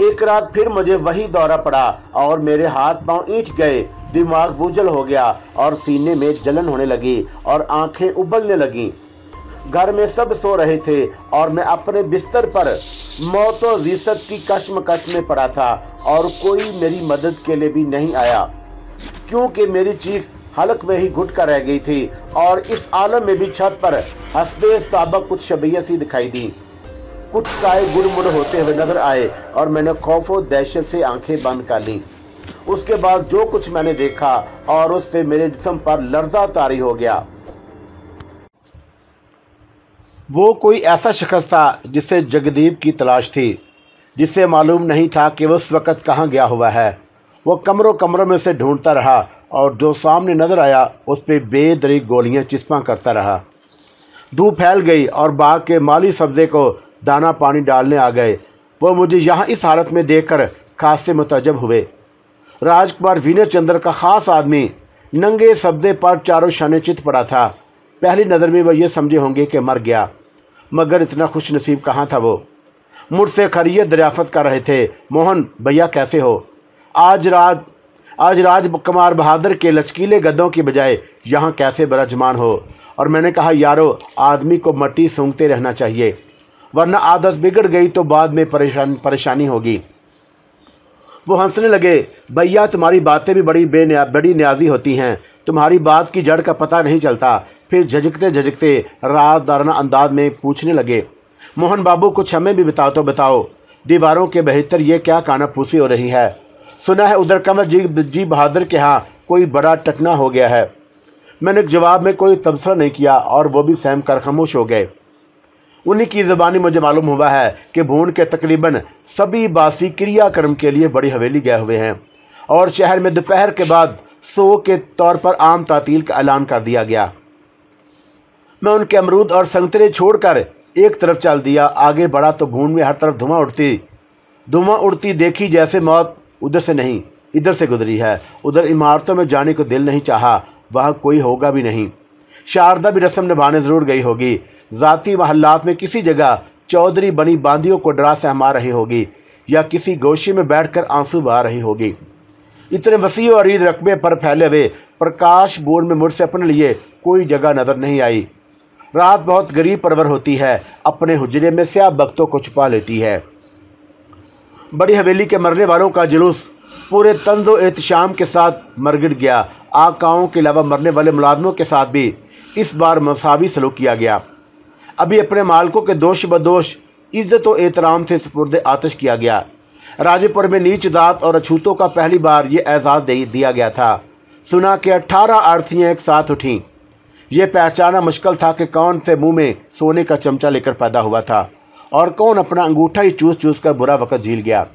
एक रात फिर मुझे वही दौरा पड़ा और मेरे हाथ पांव ईट गए दिमाग भूजल हो गया और सीने में जलन होने लगी और आंखें उबलने लगी घर में सब सो रहे थे और मैं अपने बिस्तर पर मौत और रिसत की कश्म में पड़ा था और कोई मेरी मदद के लिए भी नहीं आया क्योंकि मेरी चीख हलक में ही घुट कर रह गई थी और इस आलम में भी छत पर हंसते साबक कुछ शबैया सी दिखाई दी कुछ साए गुड़मुड़ होते हुए नजर आए और मैंने खौफ और दहशत से आंखें बंद कर ली उसके बाद जो कुछ मैंने देखा और उससे मेरे जिसम पर लर्जा तारी हो गया वो कोई ऐसा शख्स था जिसे जगदीप की तलाश थी जिसे मालूम नहीं था कि उस वक़्त कहाँ गया हुआ है वो कमरों कमरों में उसे ढूंढता रहा और जो सामने नज़र आया उस पर बेदरी गोलियां चिस्पा करता रहा धूप फैल गई और बाग के माली सब्जे को दाना पानी डालने आ गए वह मुझे यहाँ इस हालत में देख कर खास से मतजब हुए राजकुमार विनय चंद्र का ख़ास आदमी नंगे सब्दे पर चारों शाने चित पड़ा था पहली नज़र में वह ये समझे होंगे कि मर गया मगर इतना खुश नसीब कहाँ था वो मुझसे खरीय दरियाफत कर रहे थे मोहन भैया कैसे हो आज रात आज राज कुमार बहादुर के लचकीले गद्दों की बजाय यहाँ कैसे बराजमान हो और मैंने कहा यारो आदमी को मट्टी सूंघते रहना चाहिए वरना आदत बिगड़ गई तो बाद में परेशान परेशानी होगी वो हंसने लगे भैया तुम्हारी बातें भी बड़ी बेन्या बड़ी न्याजी होती हैं तुम्हारी बात की जड़ का पता नहीं चलता फिर झजकते झजकते राजदाराना अंदाज में पूछने लगे मोहन बाबू कुछ हमें भी बताओ तो बताओ दीवारों के बेहतर ये क्या काना फूसी हो रही है सुना है उधर कंवर जी जी बहादुर के यहाँ कोई बड़ा टटना हो गया है मैंने जवाब में कोई तबसरा नहीं किया और वो भी सहम कर खामोश हो गए उन्हीं की ज़बानी मुझे मालूम हुआ है कि भून के तकरीबन सभी बासी क्रियाक्रम के लिए बड़ी हवेली गए हुए हैं और शहर में दोपहर के बाद सो के तौर पर आम तातील का ऐलान कर दिया गया मैं उनके अमरूद और संतरे छोड़कर एक तरफ चल दिया आगे बढ़ा तो भून में हर तरफ धुआं उड़ती धुआं उड़ती देखी जैसे मौत उधर से नहीं इधर से गुजरी है उधर इमारतों में जाने को दिल नहीं चाहा वहाँ कोई होगा भी नहीं शारदा भी रस्म निभाने ज़रूर गई होगी ज़ाती महल्लात में किसी जगह चौधरी बनी बांदियों को डरा सहमा रही होगी या किसी गोशी में बैठकर आंसू बहा रही होगी इतने वसी और ईद रकबे पर फैले हुए प्रकाश बोर्ड में मुड़ से अपने लिए कोई जगह नज़र नहीं आई रात बहुत गरीब परवर होती है अपने हुजरे में स्या भक्तों को छुपा लेती है बड़ी हवेली के मरने वालों का जुलूस पूरे तंज एहतम के साथ मरगिट गया आकाओं के अलावा मरने वाले मुलाजमों के साथ भी इस बार मसावी सलूक किया गया अभी अपने मालकों के दोष बदोश इज्जत और एहतराम से सपुरद आतश किया गया राजपुर में नीच दात और अछूतों का पहली बार ये एजाज़ दे दिया गया था सुना कि अट्ठारह आरतियाँ एक साथ उठीं ये पहचाना मुश्किल था कि कौन से मुंह में सोने का चमचा लेकर पैदा हुआ था और कौन अपना अंगूठा ही चूस चूस कर बुरा वक़्त झील गया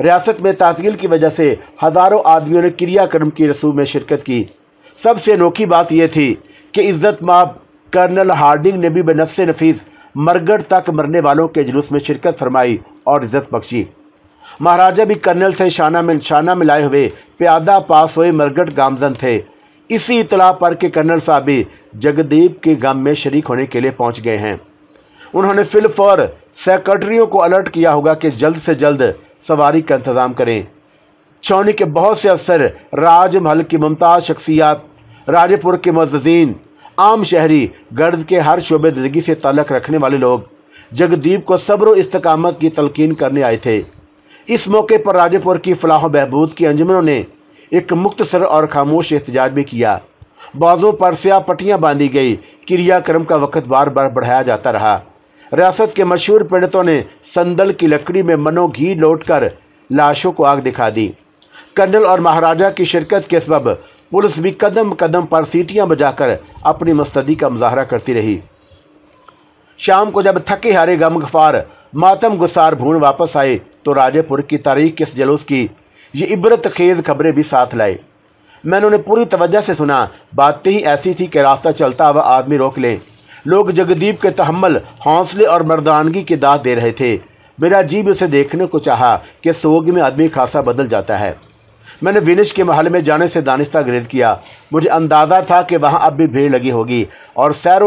रियासत में तातील की वजह से हज़ारों आदमियों ने क्रियाक्रम की रसूम में शिरकत की सबसे अनोखी बात यह थी कि इज़्ज़त माँ कर्नल हार्डिंग ने भी बनफ्स नफीस मरगढ़ तक मरने वालों के जुलूस में शिरकत फरमाई और इज़्ज़त बख्शी महाराजा भी कर्नल से शाना मिल शाना मिलाए हुए प्यादा पास हुए मरगढ़ गामजन थे इसी इतला पर के कर्नल साहब भी जगदीप के गम में शरीक होने के लिए पहुंच गए हैं उन्होंने और सेक्रेटरीों को अलर्ट किया होगा कि जल्द से जल्द सवारी का इंतज़ाम करें छौनी के बहुत से अफसर राजमहल की मुमताज़ शख्सियात राजपुर के मजदीन आम शहरी गर्द के हर शोबे ज़िंदगी से तलक रखने वाले लोग जगदीप को सब्र इस्तकामत की तलकिन करने आए थे इस मौके पर राजेपुर की फलाह बहबूद की अंजमनों ने एक मुख्तसर और खामोश एहतजाज भी किया बाज़ों पर स्या पट्टियाँ बांधी गई क्रियाक्रम का वक़्त बार बार बढ़ाया जाता रहा रियासत के मशहूर पंडितों ने संदल की लकड़ी में मनो घी लौट कर लाशों को आग दिखा दी कर्नल और महाराजा की शिरकत के सबब पुलिस भी कदम कदम पर सीटियां बजाकर अपनी मस्तदी का मुजाहरा करती रही शाम को जब थके हारे गम गफार मातम गुसार भून वापस आए तो राजेपुर की तारीख किस जलूस की ये इबरत खेज खबरें भी साथ लाए मैंने उन्हें पूरी तवज्जा से सुना बातें ही ऐसी थी कि रास्ता चलता हुआ आदमी रोक लें लोग जगदीप के तहमल हौसले और मर्दानगी की दाद दे रहे थे मेरा जीव उसे देखने को चाहा कि सोग में आदमी खासा बदल जाता है मैंने विनिश के महल में जाने से दानिश्ता ग्रेज किया मुझे अंदाज़ा था कि वहाँ अब भी भीड़ लगी होगी और सैर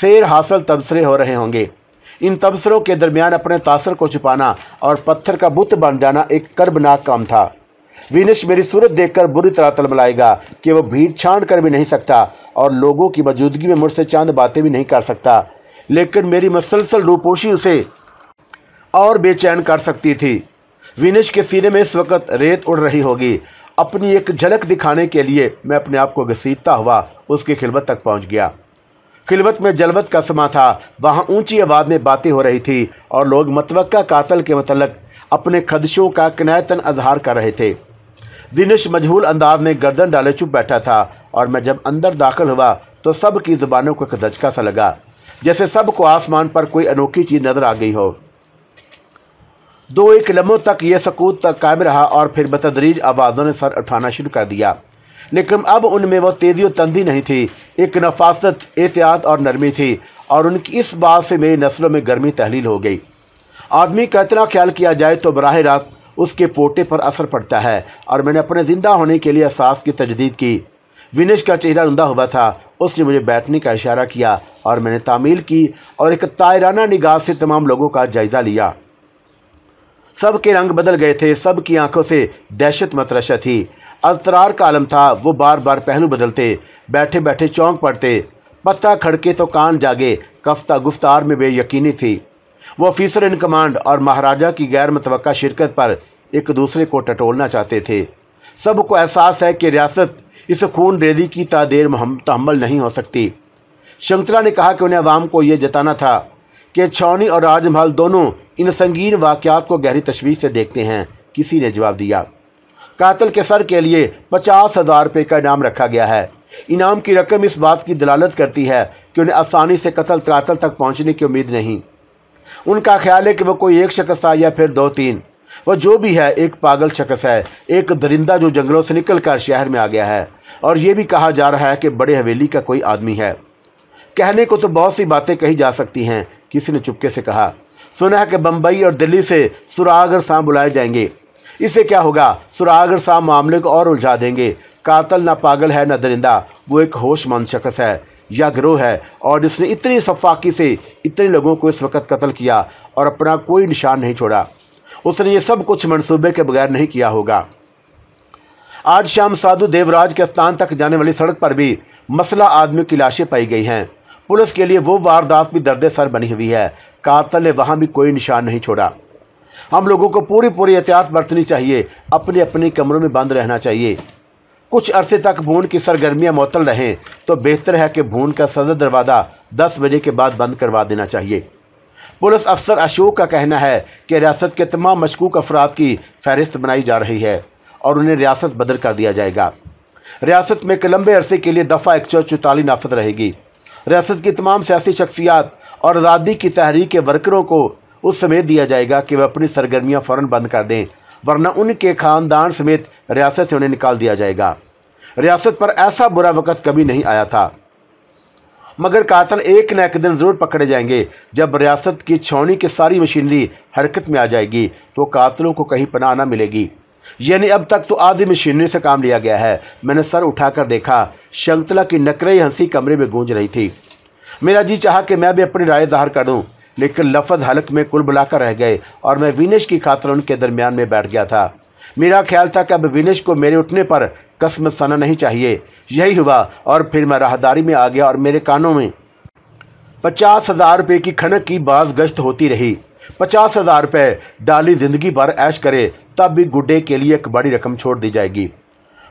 शेर हासिल तबसरे हो रहे होंगे इन तबसरों के दरमियान अपने तासर को छुपाना और पत्थर का बुत बन जाना एक कर्बनाक काम था विनिश मेरी सूरत देखकर बुरी तरह तलमलाएगा कि वह भीड़ छाड़ कर भी नहीं सकता और लोगों की मौजूदगी में मुझसे चांद बातें भी नहीं कर सकता लेकिन मेरी मसलसल रूपोशी उसे और बेचैन कर सकती थी विनेश के सीने में इस वक्त रेत उड़ रही होगी अपनी एक झलक दिखाने के लिए मैं अपने आप को घसीटता हुआ उसकी खिलवत तक पहुंच गया खिलवत में जलवत का समा था वहाँ ऊंची आवाज़ में बातें हो रही थी और लोग मतवक्का कातल के मतलब अपने खदशों का किनायतन अजहार कर रहे थे दिनेश मजहूल अंदाज में गर्दन डाले चुप बैठा था और मैं जब अंदर दाखिल हुआ तो सब की ज़ुबानों को एक धचका सा लगा जैसे सब को आसमान पर कोई अनोखी चीज़ नज़र आ गई हो दो एक लम्हों तक यह सकूत तक कायम रहा और फिर बतदरीज आवाज़ों ने सर उठाना शुरू कर दिया लेकिन अब उनमें वह तेजी और तंदी नहीं थी एक नफासत एहतियात और नरमी थी और उनकी इस बात से मेरी नस्लों में गर्मी तहलील हो गई आदमी का इतना ख्याल किया जाए तो बरह रास्त उसके पोटे पर असर पड़ता है और मैंने अपने ज़िंदा होने के लिए सास की तजदीद की विनेश का चेहरा रुंदा हुआ था उसने मुझे बैठने का इशारा किया और मैंने तामील की और एक तायराना निगाह से तमाम लोगों का जायज़ा लिया सब के रंग बदल गए थे सब की आंखों से दहशत मतरशा थी अजतरार का आलम था वो बार बार पहलू बदलते बैठे बैठे चौंक पड़ते पत्ता खड़के तो कान जागे कफ्ता गुफ्तार में बेयकीनी थी वो ऑफिसर इन कमांड और महाराजा की गैर मतव शिरकत पर एक दूसरे को टटोलना चाहते थे सबको एहसास है कि रियासत इस खून रेदी की तादेर तहमल नहीं हो सकती शंकरा ने कहा कि उन्हें आवाम को ये जताना था कि छौनी और राजमहल दोनों इन संगीन वाक़ात को गहरी तशवीश से देखते हैं किसी ने जवाब दिया कातल के सर के लिए पचास हज़ार रुपये का इनाम रखा गया है इनाम की रकम इस बात की दलालत करती है कि उन्हें आसानी से कतल कातल तक पहुंचने की उम्मीद नहीं उनका ख्याल है कि वह कोई एक शख्स था या फिर दो तीन वह जो भी है एक पागल शख्स है एक दरिंदा जो जंगलों से निकल कर शहर में आ गया है और ये भी कहा जा रहा है कि बड़े हवेली का कोई आदमी है कहने को तो बहुत सी बातें कही जा सकती हैं किसी ने चुपके से कहा सुना है कि बम्बई और दिल्ली से सुरागर शाह बुलाए जाएंगे इससे क्या होगा सुरागर शाह मामले को और उलझा देंगे कातल ना पागल है ना दरिंदा वो एक होशमंद शख्स है या गिरोह है और इसने इतनी सफाकी से इतने लोगों को इस वक्त कत्ल किया और अपना कोई निशान नहीं छोड़ा उसने ये सब कुछ मनसूबे के बगैर नहीं किया होगा आज शाम साधु देवराज के स्थान तक जाने वाली सड़क पर भी मसला आदमी की लाशें पाई गई हैं पुलिस के लिए वो वारदात भी दर्द सर बनी हुई है कातल ने वहाँ भी कोई निशान नहीं छोड़ा हम लोगों को पूरी पूरी एहतियात बरतनी चाहिए अपने अपने कमरों में बंद रहना चाहिए कुछ अरसे तक भून की सरगर्मियां मअतल रहें तो बेहतर है कि भून का सदर दरवाज़ा दस बजे के बाद बंद करवा देना चाहिए पुलिस अफसर अशोक का कहना है कि रियासत के तमाम मशकूक अफराद की फहरिस्त बनाई जा रही है और उन्हें रियासत बदल कर दिया जाएगा रियासत में एक लंबे अरसे के लिए दफ़ा एक सौ चौतालीस नाफत रहेगी रियासत की तमाम सियासी शख्सियात और आज़ादी की तहरीक के वर्करों को उस समय दिया जाएगा कि वह अपनी सरगर्मियाँ फ़ौर बंद कर दें वरना उनके ख़ानदान समेत रियासत से उन्हें निकाल दिया जाएगा रियासत पर ऐसा बुरा वक़्त कभी नहीं आया था मगर कातल एक न एक दिन ज़रूर पकड़े जाएंगे जब रियासत की छौनी की सारी मशीनरी हरकत में आ जाएगी तो कातलों को कहीं पनाह ना मिलेगी यानी अब तक तो आधी मशीनरी से काम लिया गया है मैंने सर उठाकर देखा शंकतला की नकरई हंसी कमरे में गूंज रही थी मेरा जी चाह कि मैं भी अपनी राय जाहिर कर दूँ लेकिन लफज हलक में कुल बुलाकर रह गए और मैं विनेश की खातर उनके दरमियान में बैठ गया था मेरा ख्याल था कि अब विनेश को मेरे उठने पर कसम सना नहीं चाहिए यही हुआ और फिर मैं राहदारी में आ गया और मेरे कानों में पचास हज़ार रुपये की खनक की बाज गश्त होती रही पचास हज़ार रुपये डाली ज़िंदगी भर ऐश करे तब भी गुड्डे के लिए एक बड़ी रकम छोड़ दी जाएगी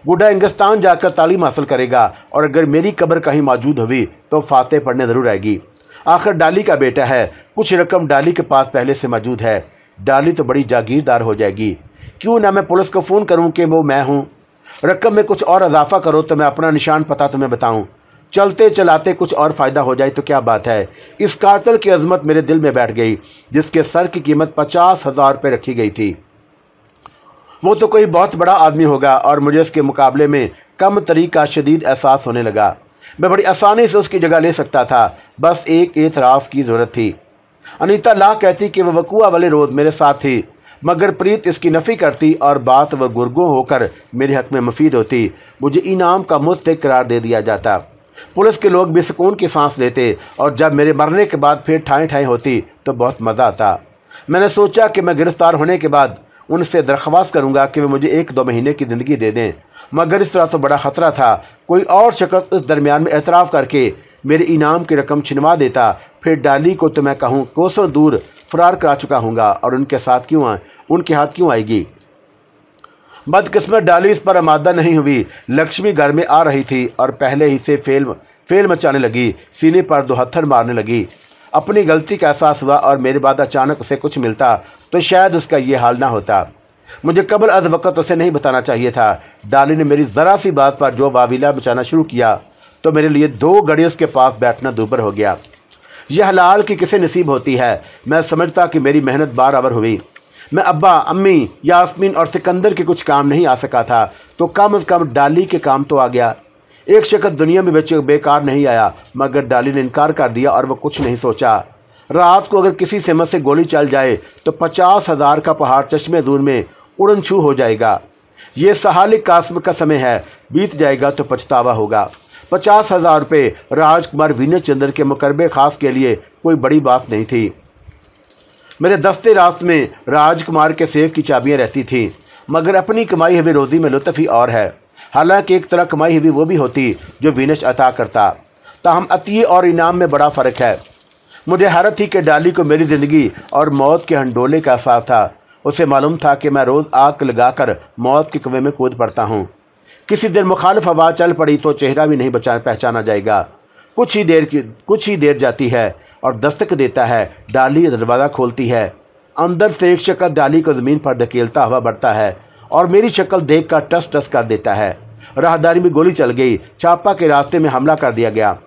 गुड्डा इंगस्तान जाकर तालीम हासिल करेगा और अगर मेरी कब्र कहीं मौजूद हुई तो फातह पढ़ने ज़रूर आएगी आखिर डाली का बेटा है कुछ रकम डाली के पास पहले से मौजूद है डाली तो बड़ी जागीरदार हो जाएगी क्यों ना मैं पुलिस को फ़ोन करूं कि वो मैं हूं रकम में कुछ और इजाफा करो तो मैं अपना निशान पता तुम्हें बताऊं चलते चलाते कुछ और फ़ायदा हो जाए तो क्या बात है इस कातल की अजमत मेरे दिल में बैठ गई जिसके सर की कीमत पचास हज़ार रुपये रखी गई थी वो तो कोई बहुत बड़ा आदमी होगा और मुझे उसके मुकाबले में कम तरीका शदीद एहसास होने लगा मैं बड़ी आसानी से उसकी जगह ले सकता था बस एक एतराफ़ की ज़रूरत थी अनिता ला कहती कि वह वकुआ वाले रोज़ मेरे साथ थी मगर प्रीत इसकी नफ़ी करती और बात व गुरगो होकर मेरे हक में मफीद होती मुझे इनाम का मुस्तक करार दे दिया जाता पुलिस के लोग भी सुकून की सांस लेते और जब मेरे मरने के बाद फिर ठाई ठाई होती तो बहुत मज़ा आता मैंने सोचा कि मैं गिरफ्तार होने के बाद उनसे दरख्वास्त करूंगा कि वे मुझे एक दो महीने की ज़िंदगी दे दें मगर इस तरह तो बड़ा ख़तरा था कोई और शख्स इस दरमियान में एतराफ़ करके मेरे इनाम की रकम छिनवा देता फिर डाली को तो मैं कहूँ कोसों दूर फरार करा चुका हूँगा और उनके साथ क्यों आए उनके हाथ क्यों आएगी बदकिस्मत डाली इस पर आमादा नहीं हुई लक्ष्मी घर में आ रही थी और पहले ही से फेल फेल मचाने लगी सीने पर दो हत्थर मारने लगी अपनी गलती का एहसास हुआ और मेरे बाद अचानक उसे कुछ मिलता तो शायद उसका ये हाल ना होता मुझे कबल अज वक़्त उसे नहीं बताना चाहिए था डाली ने मेरी ज़रा सी बात पर जो बाविला मचाना शुरू किया तो मेरे लिए दो घड़ी उसके पास बैठना दूबर हो गया यह हलाल की किसे नसीब होती है मैं समझता कि मेरी मेहनत बार आवर हुई मैं अब्बा अम्मी यास्मीन और सिकंदर के कुछ काम नहीं आ सका था तो कम अज़ कम डाली के काम तो आ गया एक शख्स दुनिया में बेचे बेकार नहीं आया मगर डाली ने इनकार कर दिया और वह कुछ नहीं सोचा रात को अगर किसी सेमत से गोली चल जाए तो पचास हज़ार का पहाड़ चश्मे दूर में उड़न छू हो जाएगा ये सहालिक कास्म का समय है बीत जाएगा तो पछतावा होगा पचास हज़ार रुपये राजकुमार विनय चंद्र के मुकरबे खास के लिए कोई बड़ी बात नहीं थी मेरे दस्ते रास्त में राजकुमार के सेफ की चाबियाँ रहती थीं मगर अपनी कमाई हुई रोज़ी में लुत्फ ही और है हालांकि एक तरह कमाई हुई वो भी होती जो विनश अता करता ताहम अतीय और इनाम में बड़ा फ़र्क है मुझे हैरत थी कि डाली को मेरी ज़िंदगी और मौत के हंडोले का एहसास था उसे मालूम था कि मैं रोज़ आग लगाकर मौत के कुएं में कूद पड़ता हूँ किसी दिन मुखालफ हवा चल पड़ी तो चेहरा भी नहीं पहचाना जाएगा कुछ ही देर की कुछ ही देर जाती है और दस्तक देता है डाली दरवाज़ा खोलती है अंदर से एक शक्ल डाली को ज़मीन पर धकेलता हुआ बढ़ता है और मेरी शक्ल देख कर टस टस कर देता है राहदारी में गोली चल गई छापा के रास्ते में हमला कर दिया गया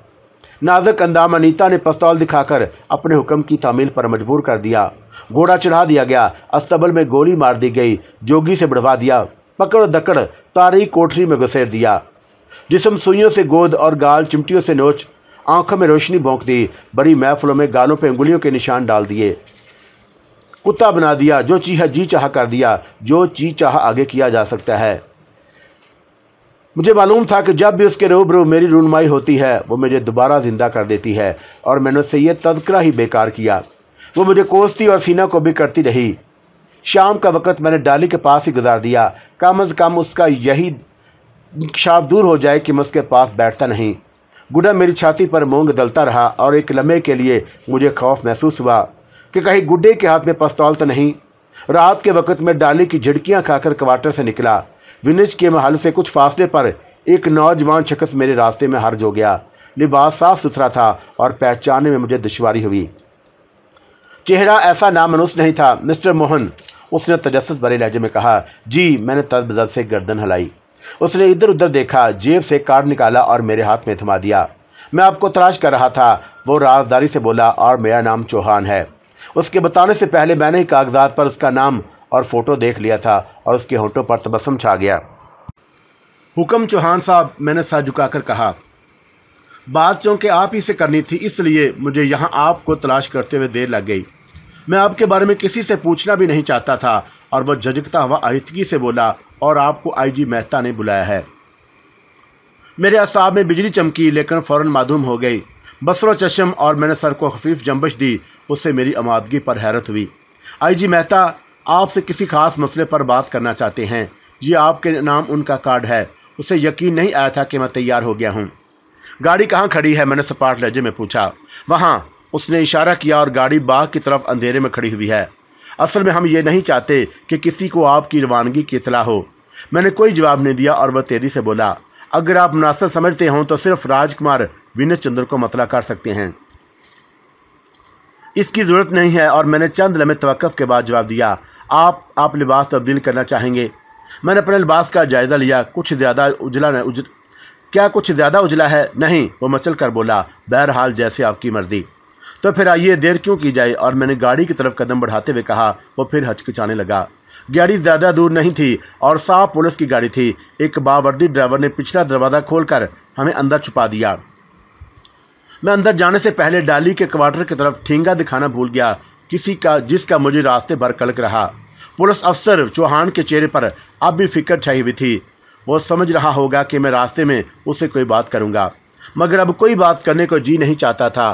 नाजक अंदाम अनीता ने पस्तौल दिखाकर अपने हुक्म की तामील पर मजबूर कर दिया घोड़ा चढ़ा दिया गया अस्तबल में गोली मार दी गई जोगी से बढ़वा दिया पकड़ दकड़ तारी कोठरी में घुसेर दिया जिसम सुइयों से गोद और गाल चिमटियों से नोच आंखों में रोशनी भोंक दी बड़ी महफलों में गालों पर उंगलियों के निशान डाल दिए कुत्ता बना दिया जो चीह जी चाह कर दिया जो ची चाह आगे किया जा सकता है मुझे मालूम था कि जब भी उसके रूबरू मेरी रूनमाई होती है वो मुझे दोबारा ज़िंदा कर देती है और मैंने उससे ये तस्करा ही बेकार किया वो मुझे कोसती और सीना को भी करती रही शाम का वक़्त मैंने डाली के पास ही गुजार दिया कम अज़ कम उसका यही शाफ दूर हो जाए कि मैं उसके पास बैठता नहीं गुड्डा मेरी छाती पर मूंग दलता रहा और एक लम्हे के लिए मुझे खौफ महसूस हुआ कि कहीं गुड्डे के हाथ में पस्तौल तो नहीं रात के वक्त में डाली की झिड़कियाँ खाकर क्वार्टर से निकला विनिज के महल से कुछ फासले पर एक नौजवान शख्स मेरे रास्ते में हर्ज हो गया लिबास साफ सुथरा था और पहचानने में मुझे दुशारी हुई चेहरा ऐसा नामनुस नहीं था मिस्टर मोहन उसने तजस्स भरे लहजे में कहा जी मैंने तद से गर्दन हलाई उसने इधर उधर देखा जेब से कार्ड निकाला और मेरे हाथ में थमा दिया मैं आपको तलाश कर रहा था वो राजदारी से बोला और मेरा नाम चौहान है उसके बताने से पहले मैंने ही कागजात पर उसका नाम और फ़ोटो देख लिया था और उसके होठों पर तबसम छा गया हुक्म चौहान साहब मैंने सर झुकाकर कहा बात चूँकि आप ही से करनी थी इसलिए मुझे यहाँ आपको तलाश करते हुए देर लग गई मैं आपके बारे में किसी से पूछना भी नहीं चाहता था और वह झजकता हुआ आहिस्तगी से बोला और आपको आईजी मेहता ने बुलाया है मेरे असाब में बिजली चमकी लेकिन फ़ौर मादूम हो गई बसरो चशम और मैंने सर को खफीफ जंबश दी उससे मेरी आमादगी पर हैरत हुई आईजी मेहता आपसे किसी खास मसले पर बात करना चाहते हैं ये आपके नाम उनका कार्ड है उसे यकीन नहीं आया था कि मैं तैयार हो गया हूँ गाड़ी कहाँ खड़ी है मैंने सपाट लहजे में पूछा वहाँ उसने इशारा किया और गाड़ी बाग की तरफ अंधेरे में खड़ी हुई है असल में हम ये नहीं चाहते कि किसी को आपकी रवानगी की इतला हो मैंने कोई जवाब नहीं दिया और वह तेज़ी से बोला अगर आप मुनासर समझते हों तो सिर्फ राजकुमार विनय चंद्र को मतला कर सकते हैं इसकी ज़रूरत नहीं है और मैंने चंद लम्बे तवक़ के बाद जवाब दिया आप आप लिबास तब्दील करना चाहेंगे मैंने अपने लिबास का जायज़ा लिया कुछ ज़्यादा उजला न उज क्या कुछ ज़्यादा उजला है नहीं वो मचल कर बोला बहरहाल जैसे आपकी मर्ज़ी तो फिर आइए देर क्यों की जाए और मैंने गाड़ी की तरफ कदम बढ़ाते हुए कहा वो फिर हचकिचाने लगा गाड़ी ज़्यादा दूर नहीं थी और साफ पुलिस की गाड़ी थी एक बावर्दी ड्राइवर ने पिछला दरवाज़ा खोलकर हमें अंदर छुपा दिया मैं अंदर जाने से पहले डाली के क्वार्टर की तरफ ठेंगा दिखाना भूल गया किसी का जिसका मुझे रास्ते भर कलक रहा पुलिस अफसर चौहान के चेहरे पर अब भी फिक्र छाई हुई थी वो समझ रहा होगा कि मैं रास्ते में उससे कोई बात करूंगा मगर अब कोई बात करने को जी नहीं चाहता था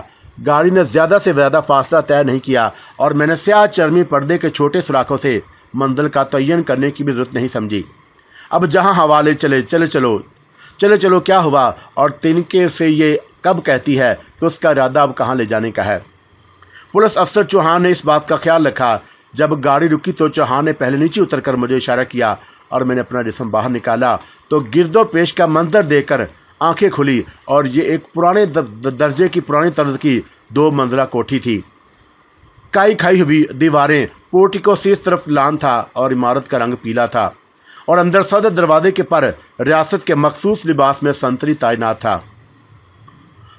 गाड़ी ने ज़्यादा से ज़्यादा फासला तय नहीं किया और मैंने स्याह चर्मी पर्दे के छोटे सुराखों से मंजिल का तयन करने की भी ज़रूरत नहीं समझी अब जहाँ हवाले चले चले चलो चले चलो क्या हुआ और तिनके से ये कब कहती है कि उसका इरादा अब कहाँ ले जाने का है पुलिस अफसर चौहान ने इस बात का ख्याल रखा जब गाड़ी रुकी तो चौहान ने पहले नीचे उतर कर मुझे इशारा किया और मैंने अपना जिसम बाहर निकाला तो गिरदो पेश का मंजर देकर आंखें खुली और ये एक पुराने दर्जे की पुरानी तर्ज की दो मंजिला कोठी थी काई खाई हुई दीवारें पोर्टिको शीर्ष तरफ लान था और इमारत का रंग पीला था और अंदर सद दरवाजे के पर रियासत के मखसूस लिबास में संतरी तैनात था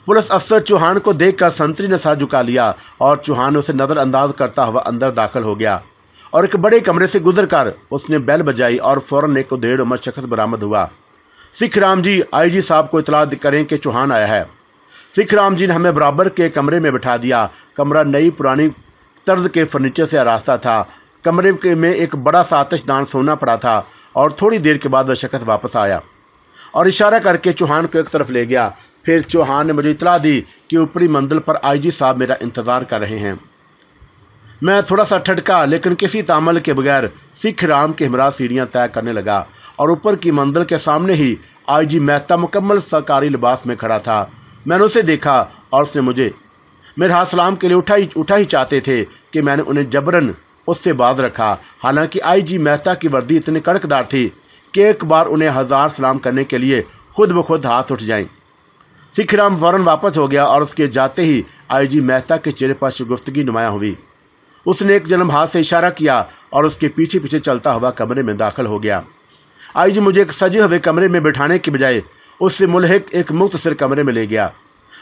पुलिस अफसर चौहान को देखकर संतरी ने सर झुका लिया और चौहान उसे नज़रअंदाज करता हुआ अंदर दाखिल हो गया और एक बड़े कमरे से गुजर कर उसने बैल बजाई और फ़ौरन एक उधेड़ उमर शख्स बरामद हुआ सिख राम जी आई साहब को इतला करें कि चौहान आया है सिख राम जी ने हमें बराबर के कमरे में बैठा दिया कमरा नई पुरानी तर्ज के फर्नीचर से रास्ता था कमरे के में एक बड़ा सा आतशदान सोना पड़ा था और थोड़ी देर के बाद वह शख्स वापस आया और इशारा करके चौहान को एक तरफ ले गया फिर चौहान ने मुझे इतला दी कि ऊपरी मंजिल पर आईजी साहब मेरा इंतज़ार कर रहे हैं मैं थोड़ा सा ठटका लेकिन किसी तामल के बगैर सिख राम के हमरा सीढ़ियाँ तय करने लगा और ऊपर की मंजिल के सामने ही आईजी मेहता मुकम्मल सरकारी लिबास में खड़ा था मैंने उसे देखा और उसने मुझे मेरे हाथ सलाम के लिए उठा ही उठा ही चाहते थे कि मैंने उन्हें जबरन उससे बाज रखा हालांकि आईजी मेहता की वर्दी इतनी कड़कदार थी कि एक बार उन्हें हज़ार सलाम करने के लिए खुद ब खुद हाथ उठ जाएं। सिखराम वरन वापस हो गया और उसके जाते ही जी मेहता के चेहरे पर शगुफ्तगी नुमाया हुई उसने एक जन्म हाथ से इशारा किया और उसके पीछे पीछे चलता हुआ कमरे में दाखिल हो गया जी मुझे एक सजे हुए कमरे में बिठाने के बजाय उससे मुलहक एक सिर कमरे में ले गया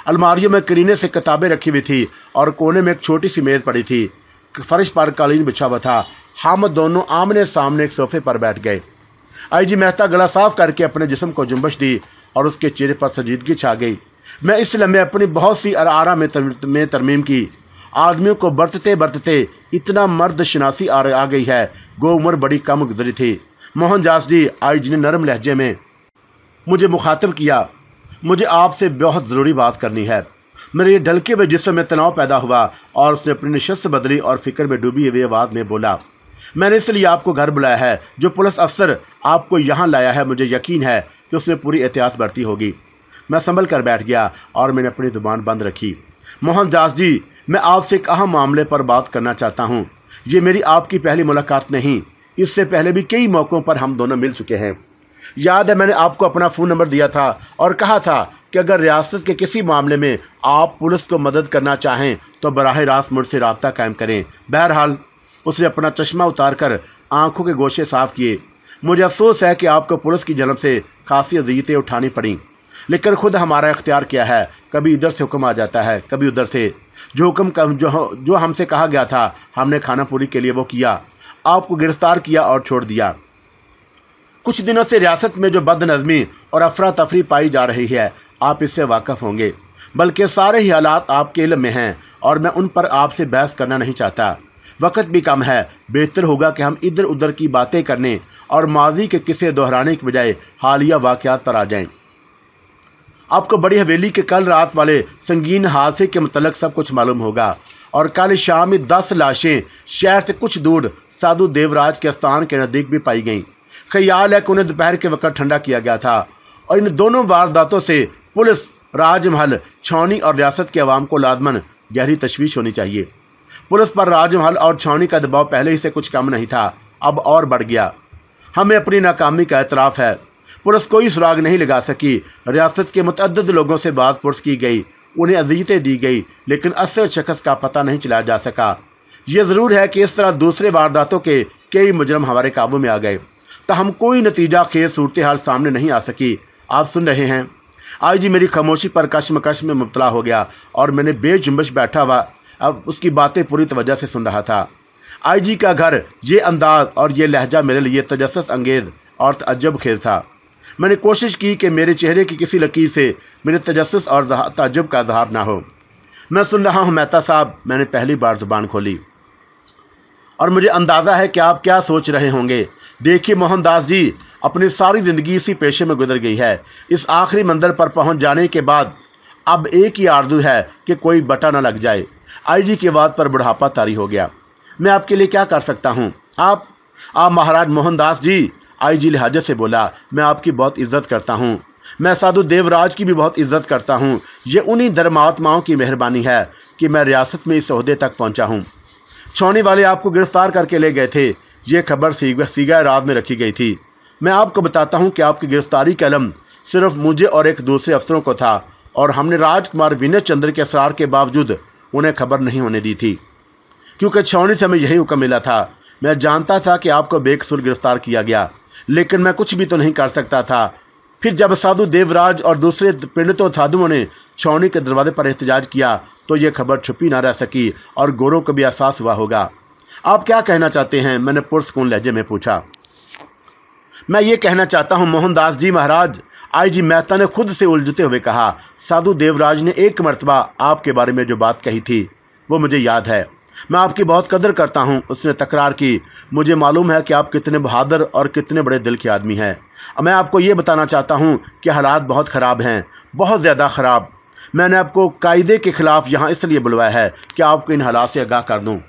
अलमारियों में करीने से किताबें रखी हुई थी और कोने में एक छोटी सी मेज़ पड़ी थी फर्श पर कालीन बिछा हुआ था हामद दोनों आमने सामने एक सोफे पर बैठ गए आईजी मेहता गला साफ करके अपने जिसम को जुम्बश दी और उसके चेहरे पर संजीदगी छा गई मैं इस लम्हे अपनी बहुत सी आरा में में तरमीम की आदमियों को बरतते बरतते इतना मर्द शनासी आ गई है गो उम्र बड़ी कम गुजरी थी मोहन आई जी ने नरम लहजे में मुझे मुखातब किया मुझे आपसे बहुत ज़रूरी बात करनी है मेरे ये ढलके हुए जिसम में तनाव पैदा हुआ और उसने अपनी नशस्त बदली और फिक्र में डूबी हुई आवाज़ में बोला मैंने इसलिए आपको घर बुलाया है जो पुलिस अफसर आपको यहाँ लाया है मुझे यकीन है कि उसने पूरी एहतियात बरती होगी मैं संभल कर बैठ गया और मैंने अपनी ज़ुबान बंद रखी मोहन दास जी मैं आपसे एक अहम मामले पर बात करना चाहता हूँ ये मेरी आपकी पहली मुलाकात नहीं इससे पहले भी कई मौक़ों पर हम दोनों मिल चुके हैं याद है मैंने आपको अपना फ़ोन नंबर दिया था और कहा था कि अगर रियासत के किसी मामले में आप पुलिस को मदद करना चाहें तो बरह रास्त मुझसे रबता कायम करें बहरहाल उसने अपना चश्मा उतार कर आँखों के गोशे साफ किए मुझे अफसोस है कि आपको पुलिस की जन्म से खासी अजीतें उठानी पड़ी लेकिन खुद हमारा इख्तियार क्या है कभी इधर से हुक्म आ जाता है कभी उधर से जो हुक्म जो जो हमसे कहा गया था हमने खाना पूरी के लिए वो किया आपको गिरफ्तार किया और छोड़ दिया कुछ दिनों से रियासत में जो बदनज़मी और अफरा तफरी पाई जा रही है आप इससे वाकफ़ होंगे बल्कि सारे ही हालात आपके इल्म में हैं और मैं उन पर आपसे बहस करना नहीं चाहता वक़्त भी कम है बेहतर होगा कि हम इधर उधर की बातें करने और माजी के किस्से दोहराने के बजाय हालिया वाक़ात पर आ जाएं। आपको बड़ी हवेली के कल रात वाले संगीन हादसे के मतलब सब कुछ मालूम होगा और कल शाम में दस लाशें शहर से कुछ दूर साधु देवराज के स्थान के नज़दीक भी पाई गई ख्याल है कि उन्हें दोपहर के वक्त ठंडा किया गया था और इन दोनों वारदातों से पुलिस राजमहल छावनी और रियासत के अवाम को लाजमन गहरी तशवीश होनी चाहिए पुलिस पर राजमहल और छावनी का दबाव पहले ही से कुछ कम नहीं था अब और बढ़ गया हमें अपनी नाकामी का एतराफ़ है पुलिस कोई सुराग नहीं लगा सकी रियासत के मतद लोगों से बात पुरस की गई उन्हें अजीतें दी गई लेकिन असर शख्स का पता नहीं चलाया जा सका ये ज़रूर है कि इस तरह दूसरे वारदातों के कई मुजरम हमारे काबू में आ गए तहम कोई नतीजा खेज सूरत हाल सामने नहीं आ सकी आप सुन रहे हैं आई जी मेरी खामोशी पर कशमकश में मुबला हो गया और मैंने बेजुम्बश बैठा हुआ अब उसकी बातें पूरी तवज्जो से सुन रहा था आईजी का घर ये अंदाज और ये लहजा मेरे लिए तजस अंगेज और तजब खेज था मैंने कोशिश की कि मेरे चेहरे की किसी लकीर से मेरे तजस और तजब का जहार ना हो मैं सुन रहा हूँ मेहता साहब मैंने पहली बार ज़ुबान खोली और मुझे अंदाज़ा है कि आप क्या सोच रहे होंगे देखिए मोहनदास जी अपनी सारी ज़िंदगी इसी पेशे में गुजर गई है इस आखिरी मंजिल पर पहुंच जाने के बाद अब एक ही आरजू है कि कोई बटा ना लग जाए आईजी के बाद पर बुढ़ापा तारी हो गया मैं आपके लिए क्या कर सकता हूँ आप आप महाराज मोहनदास जी आईजी लिहाजत से बोला मैं आपकी बहुत इज्जत करता हूँ मैं साधु देवराज की भी बहुत इज्जत करता हूँ ये उन्हीं धर्मात्माओं की मेहरबानी है कि मैं रियासत में इस अहदे तक पहुँचा हूँ छौनी वाले आपको गिरफ्तार करके ले गए थे ये खबर सीगा रात में रखी गई थी मैं आपको बताता हूँ कि आपकी गिरफ्तारी कलम सिर्फ मुझे और एक दूसरे अफसरों को था और हमने राजकुमार विनय चंद्र के असरार के बावजूद उन्हें खबर नहीं होने दी थी क्योंकि छौनी से हमें यही हुक्म मिला था मैं जानता था कि आपको बेकसूर गिरफ्तार किया गया लेकिन मैं कुछ भी तो नहीं कर सकता था फिर जब साधु देवराज और दूसरे पीड़ितों साधुओं ने छावनी के दरवाजे पर एहतजाज किया तो ये खबर छुपी ना रह सकी और गोरों को भी एहसास हुआ होगा आप क्या कहना चाहते हैं मैंने पुरस्कून लहजे में पूछा मैं ये कहना चाहता हूँ मोहनदास जी महाराज आईजी मेहता ने खुद से उलझते हुए कहा साधु देवराज ने एक मरतबा आपके बारे में जो बात कही थी वो मुझे याद है मैं आपकी बहुत कदर करता हूँ उसने तकरार की मुझे मालूम है कि आप कितने बहादुर और कितने बड़े दिल के आदमी हैं मैं आपको ये बताना चाहता हूँ कि हालात बहुत ख़राब हैं बहुत ज़्यादा ख़राब मैंने आपको कायदे के ख़िलाफ़ यहाँ इसलिए बुलवाया है कि आपको इन हालात से आगाह कर दूँ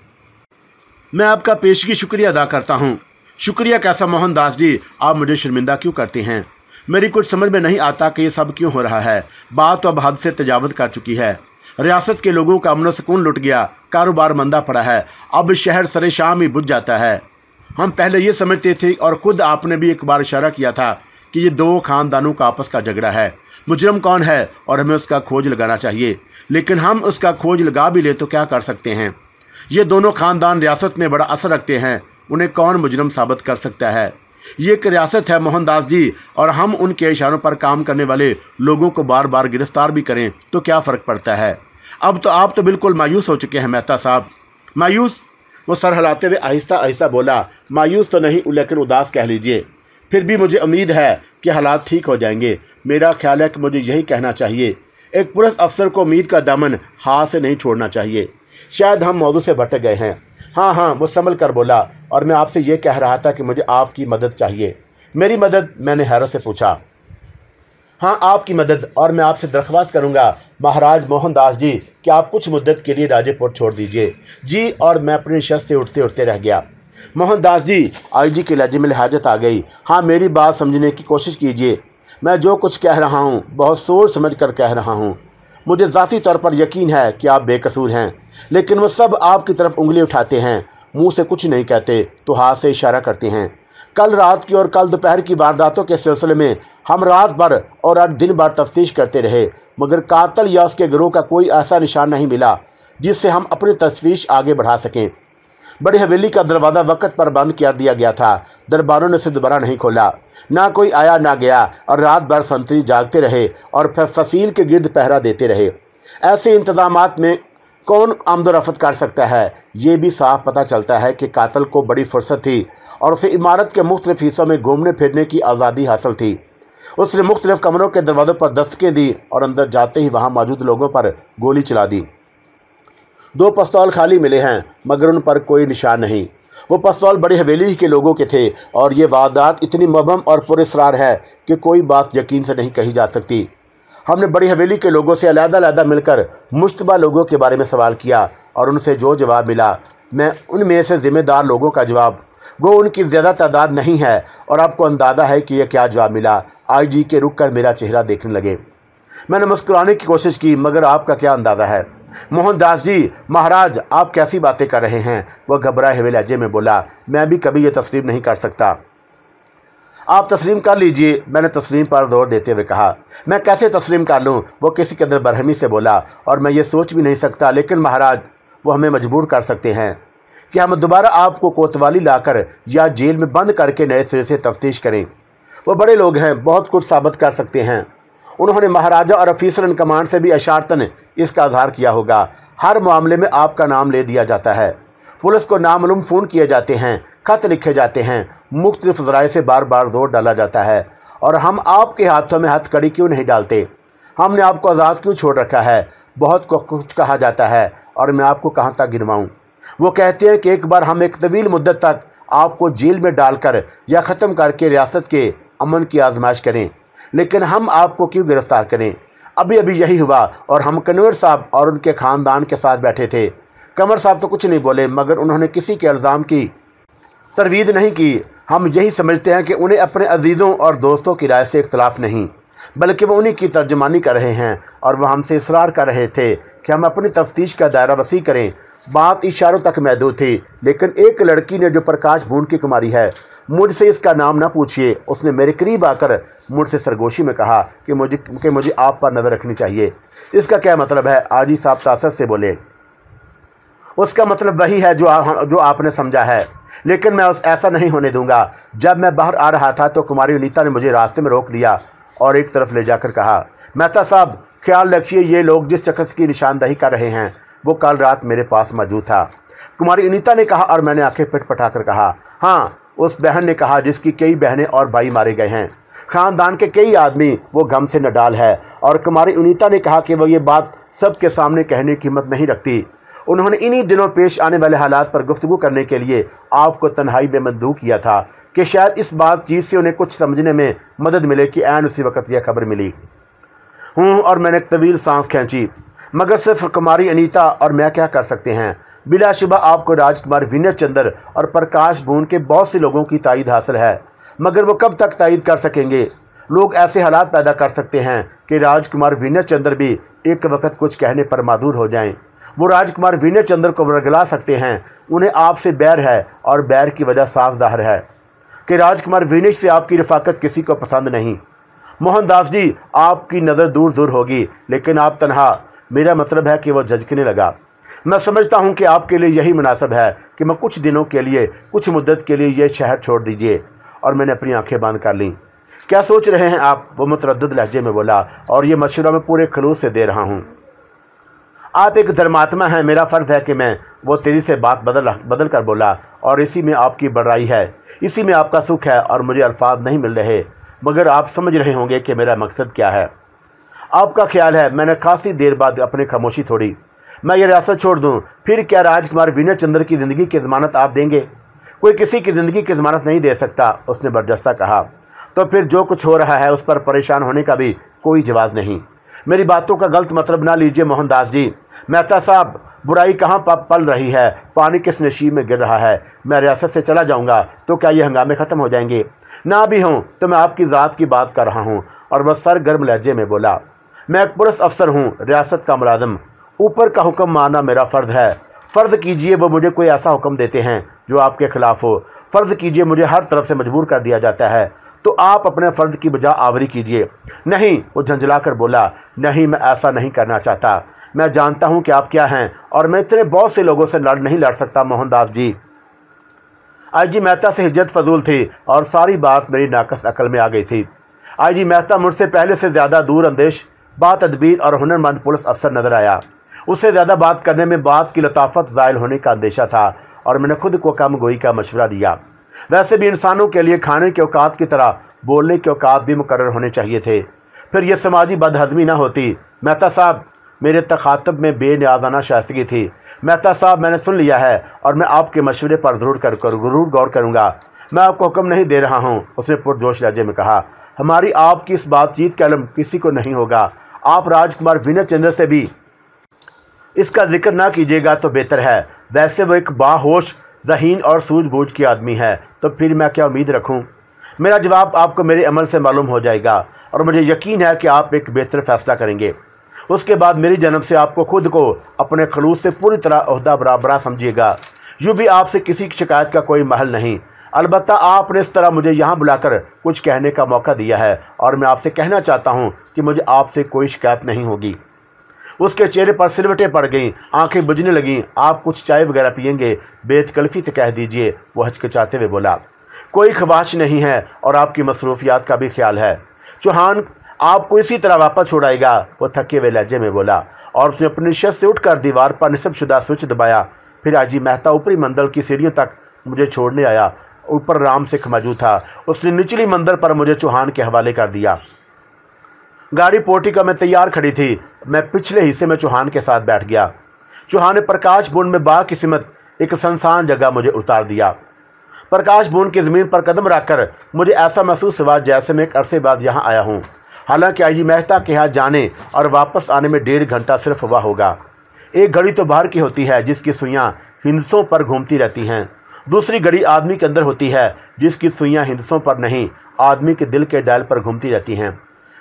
मैं आपका पेशगी शुक्रिया अदा करता हूँ शुक्रिया कैसा मोहनदास जी आप मुझे शर्मिंदा क्यों करते हैं मेरी कुछ समझ में नहीं आता कि ये सब क्यों हो रहा है बात तो अब हद से तजावत कर चुकी है रियासत के लोगों का अमन सुकून लुट गया कारोबार मंदा पड़ा है अब शहर सरे शाम ही बुझ जाता है हम पहले ये समझते थे और ख़ुद आपने भी एक बार इशारा किया था कि ये दो ख़ानदानों का आपस का झगड़ा है मुजरम कौन है और हमें उसका खोज लगाना चाहिए लेकिन हम उसका खोज लगा भी लें तो क्या कर सकते हैं ये दोनों ख़ानदान रियासत में बड़ा असर रखते हैं उन्हें कौन मुजरम साबित कर सकता है ये एक रियासत है मोहनदास जी और हम उनके इशारों पर काम करने वाले लोगों को बार बार गिरफ्तार भी करें तो क्या फ़र्क पड़ता है अब तो आप तो बिल्कुल मायूस हो चुके हैं मेहता साहब मायूस वो सर हिलाते हुए आहिस्ता आहिस्ता बोला मायूस तो नहीं लेकिन उदास कह लीजिए फिर भी मुझे उम्मीद है कि हालात ठीक हो जाएंगे मेरा ख्याल है कि मुझे यही कहना चाहिए एक पुलिस अफसर को उम्मीद का दमन हाथ से नहीं छोड़ना चाहिए शायद हम मौजू से भटक गए हैं हाँ हाँ वो संभल कर बोला और मैं आपसे ये कह रहा था कि मुझे आपकी मदद चाहिए मेरी मदद मैंने हैरत से पूछा हाँ आपकी मदद और मैं आपसे दरख्वास्त करूँगा महाराज मोहनदास जी कि आप कुछ मुद्दत के लिए राजेपुर छोड़ दीजिए जी और मैं अपनी शस्त से उठते उठते रह गया मोहनदास जी आई जी के लहजे में लिहाजत आ गई हाँ मेरी बात समझने की कोशिश कीजिए मैं जो कुछ कह रहा हूँ बहुत सोच समझ कर कह रहा हूँ मुझे ज़ाती तौर पर यकीन है कि आप बेकसूर हैं लेकिन वह सब आपकी तरफ उंगली उठाते हैं मुँह से कुछ नहीं कहते तो हाथ से इशारा करते हैं कल रात की और कल दोपहर की वारदातों के सिलसिले में हम रात भर और आज दिन भर तफ्तीश करते रहे मगर कातल या उसके ग्रोह का कोई ऐसा निशान नहीं मिला जिससे हम अपनी तस्वीश आगे बढ़ा सकें बड़ी हवेली का दरवाज़ा वक़्त पर बंद कर दिया गया था दरबारों ने उसे दोबारा नहीं खोला ना कोई आया ना गया और रात भर संतरी जागते रहे और फसील के गिरद पहरा देते रहे ऐसे इंतजाम में कौन आमदोरफत कर सकता है ये भी साफ पता चलता है कि कातल को बड़ी फुर्सत थी और उसे इमारत के मुख्तलिफ हिस्सों में घूमने फिरने की आज़ादी हासिल थी उसने मुख्तलिफ कमरों के दरवाज़ों पर दस्तकें दी और अंदर जाते ही वहाँ मौजूद लोगों पर गोली चला दी दो पस्तौल खाली मिले हैं मगर उन पर कोई निशान नहीं वो पस्तौल बड़ी हवेली के लोगों के थे और ये वारदात इतनी मबम और पुरस्ार है कि कोई बात यकीन से नहीं कही जा सकती हमने बड़ी हवेली के लोगों से अलहदादा मिलकर मुशतबा लोगों के बारे में सवाल किया और उनसे जो जवाब मिला मैं उनमें से ज़िम्मेदार लोगों का जवाब वो उनकी ज़्यादा तादाद नहीं है और आपको अंदाज़ा है कि यह क्या जवाब मिला आईजी के रुक कर मेरा चेहरा देखने लगे मैंने मुस्कुराने की कोशिश की मगर आपका क्या अंदाज़ा है मोहनदास जी महाराज आप कैसी बातें कर रहे हैं वह घबराए हुए लहजे में बोला मैं भी कभी यह तस्लीम नहीं कर सकता आप तस्लीम कर लीजिए मैंने तस्लीम पर जोर देते हुए कहा मैं कैसे तस्लीम कर लूँ वो किसी के अंदर बरहमी से बोला और मैं ये सोच भी नहीं सकता लेकिन महाराज वो हमें मजबूर कर सकते हैं कि हम दोबारा आपको कोतवाली लाकर या जेल में बंद करके नए सिरे से तफ्तीश करें वो बड़े लोग हैं बहुत कुछ साबित कर सकते हैं उन्होंने महाराजा और अफीसर कमांड से भी अशारतन इसका आधार किया होगा हर मामले में आपका नाम ले दिया जाता है पुलिस को नामूम फ़ोन किए जाते हैं खत लिखे जाते हैं मुख्तलिफ ज़राए से बार बार जोर डाला जाता है और हम आपके हाथों में हथकड़ी क्यों नहीं डालते हमने आपको आज़ाद क्यों छोड़ रखा है बहुत कुछ कहा जाता है और मैं आपको कहाँ तक गिनवाऊँ वो कहते हैं कि एक बार हम एक तवील मुद्दत तक आपको जेल में डालकर या ख़त्म करके रियासत के अमन की आजमाइश करें लेकिन हम आपको क्यों गिरफ़्तार करें अभी अभी यही हुआ और हम कन्वर साहब और उनके ख़ानदान के साथ बैठे थे कंवर साहब तो कुछ नहीं बोले मगर उन्होंने किसी के इल्ज़ाम की तरवीद नहीं की हम यही समझते हैं कि उन्हें अपने अजीज़ों और दोस्तों की राय से इख्तलाफ नहीं बल्कि वो उन्हीं की तर्जमानी कर रहे हैं और वह हमसे इसरार कर रहे थे कि हम अपनी तफ्तीश का दायरा वसी करें बात इशारों तक महदूद थी लेकिन एक लड़की ने जो प्रकाश भून की कुमारी है मुझसे इसका नाम ना पूछिए उसने मेरे करीब आकर मुझसे सरगोशी में कहा कि मुझे कि मुझे आप पर नज़र रखनी चाहिए इसका क्या मतलब है आजी साहब तासत से बोले उसका मतलब वही है जो आ, जो आपने समझा है लेकिन मैं उस ऐसा नहीं होने दूंगा जब मैं बाहर आ रहा था तो कुमारी अनिता ने मुझे रास्ते में रोक लिया और एक तरफ ले जाकर कहा मेहता साहब ख्याल रखिए ये लोग जिस शख्स की निशानदही कर रहे हैं वो कल रात मेरे पास मौजूद था कुमारी अनिता ने कहा और मैंने आंखें पिट कर कहा हाँ उस बहन ने कहा जिसकी कई बहनें और भाई मारे गए हैं ख़ानदान के कई आदमी वो गम से नडाल है और कुमारी उनीता ने कहा कि वो ये बात सबके सामने कहने की हिम्मत नहीं रखती उन्होंने इन्हीं दिनों पेश आने वाले हालात पर गुफ्तु करने के लिए आपको तन्हाई में मंदू किया था कि शायद इस बातचीत से उन्हें कुछ समझने में मदद मिले कि एन उसी वक्त यह खबर मिली हूँ और मैंने तवील सांस खींची मगर सिर्फ कुमारी अनीता और मैं क्या कर सकते हैं बिलाशुबा आपको राजकुमार विनय चंद्र और प्रकाश भून के बहुत से लोगों की तइद हासिल है मगर वो कब तक तइद कर सकेंगे लोग ऐसे हालात पैदा कर सकते हैं कि राजकुमार विनय चंद्र भी एक वक्त कुछ कहने पर माजूर हो जाएं। वो राजकुमार विनय चंद्र को वरगला सकते हैं उन्हें आपसे बैर है और बैर की वजह साफ जाहिर है कि राजकुमार विनय से आपकी रफाकत किसी को पसंद नहीं मोहनदास जी आपकी नज़र दूर दूर होगी लेकिन आप तनहा मेरा मतलब है कि वह झजकने लगा मैं समझता हूं कि आपके लिए यही मुनासब है कि मैं कुछ दिनों के लिए कुछ मुद्दत के लिए यह शहर छोड़ दीजिए और मैंने अपनी आंखें बंद कर लीं क्या सोच रहे हैं आप वो मुतरद लहजे में बोला और ये मशवरा मैं पूरे खलूस से दे रहा हूँ आप एक धर्मात्मा हैं मेरा फ़र्ज़ है कि मैं वो तेज़ी से बात बदल बदल कर बोला और इसी में आपकी बड़ाई है इसी में आपका सुख है और मुझे अल्फाज नहीं मिल रहे मगर आप समझ रहे होंगे कि मेरा मकसद क्या है आपका ख्याल है मैंने खासी देर बाद अपनी खामोशी थोड़ी मैं ये रियासत छोड़ दूँ फिर क्या राजकुमार विनय चंद्र की ज़िंदगी की ज़मानत आप देंगे कोई किसी की ज़िंदगी की ज़मानत नहीं दे सकता उसने बर्दस्ता कहा तो फिर जो कुछ हो रहा है उस पर परेशान होने का भी कोई जवाब नहीं मेरी बातों का गलत मतलब ना लीजिए मोहनदास जी मेहता साहब बुराई कहाँ पल रही है पानी किस नशीब में गिर रहा है मैं रियासत से चला जाऊँगा तो क्या ये हंगामे ख़त्म हो जाएंगे ना भी हों तो मैं आपकी ज़ात की बात कर रहा हूँ और वह सर गर्म लहजे में बोला मैं एक पुलिस अफसर हूँ रियासत का मुलाजम ऊपर का हुक्म माना मेरा फ़र्ज़ है फ़र्ज़ कीजिए वो मुझे कोई ऐसा हुक्म देते हैं जो आपके ख़िलाफ़ हो फ़र्ज़ कीजिए मुझे हर तरफ से मजबूर कर दिया जाता है तो आप अपने फ़र्ज़ की बजा आवरी कीजिए नहीं वो झंझला कर बोला नहीं मैं ऐसा नहीं करना चाहता मैं जानता हूँ कि आप क्या हैं और मैं इतने बहुत से लोगों से लड़ नहीं लड़ सकता मोहनदास जी आई जी मेहता से हिज्जत फजूल थी और सारी बात मेरी नाकस अकल में आ गई थी आई जी मेहता मुझसे पहले से ज़्यादा दूर अंदेश बात अदबीर और हुनरमंद पुलिस अफसर नज़र आया उससे ज़्यादा बात करने में बात की लताफत ज़ायल होने का अंदेशा था और मैंने खुद को कम गोई का मशवरा दिया वैसे भी इंसानों के लिए खाने के अवकात की तरह बोलने के अवकात भी मुकर होने चाहिए थे फिर यह समाजी बदहजमी ना होती मेहता साहब मेरे तखातब में बेनियाजाना शाइस्तगी थी मेहता साहब मैंने सुन लिया है और मैं आपके मशवरे पर ज़रूर कर ज़रूर गौर करूँगा मैं आपको हुक्म नहीं दे रहा हूँ उसने पुरजोश राजे में कहा हमारी आपकी इस बातचीत का किसी को नहीं होगा आप राजकुमार विनय चंद्र से भी इसका जिक्र ना कीजिएगा तो बेहतर है वैसे वो एक बाहोश जहीन और सूझबूझ की आदमी है तो फिर मैं क्या उम्मीद रखूँ मेरा जवाब आपको मेरे अमल से मालूम हो जाएगा और मुझे यकीन है कि आप एक बेहतर फ़ैसला करेंगे उसके बाद मेरी जन्म से आपको खुद को अपने खलूस से पूरी तरह अहदा बराबरा समझिएगा यूँ भी आपसे किसी शिकायत का कोई महल नहीं अलबत् आपने इस तरह मुझे यहाँ बुलाकर कुछ कहने का मौका दिया है और मैं आपसे कहना चाहता हूँ कि मुझे आपसे कोई शिकायत नहीं होगी उसके चेहरे पर सिलवटें पड़ गईं आंखें बुझने लगीं आप कुछ चाय वगैरह पियेंगे बेतकल्फी से कह दीजिए वो हचकचाते हुए बोला कोई ख्वाहिश नहीं है और आपकी मसरूफियात का भी ख्याल है चौहान आपको इसी तरह वापस छोड़ाएगा वो थके हुए लहजे में बोला और उसने अपनी शत से उठकर दीवार पर निसबशुदा स्विच दबाया फिर आजी मेहता ऊपरी मंदल की सीढ़ियों तक मुझे छोड़ने आया ऊपर राम सिख मौजूद था उसने निचली मंदिर पर मुझे चौहान के हवाले कर दिया गाड़ी पोर्टिका में तैयार खड़ी थी मैं पिछले हिस्से में चौहान के साथ बैठ गया चौहान ने प्रकाश बूंद में बाकिस्मत एक सनसान जगह मुझे उतार दिया प्रकाश बुन की ज़मीन पर कदम रखकर मुझे ऐसा महसूस हुआ जैसे मैं एक अरसे बाद यहाँ आया हूँ हालांकि आई मेहता के यहाँ जाने और वापस आने में डेढ़ घंटा सिर्फ हुआ होगा एक घड़ी तो बाहर की होती है जिसकी सुइयाँ हिंसों पर घूमती रहती हैं दूसरी घड़ी आदमी के अंदर होती है जिसकी सुइयाँ हिंसों पर नहीं आदमी के दिल के डायल पर घूमती रहती हैं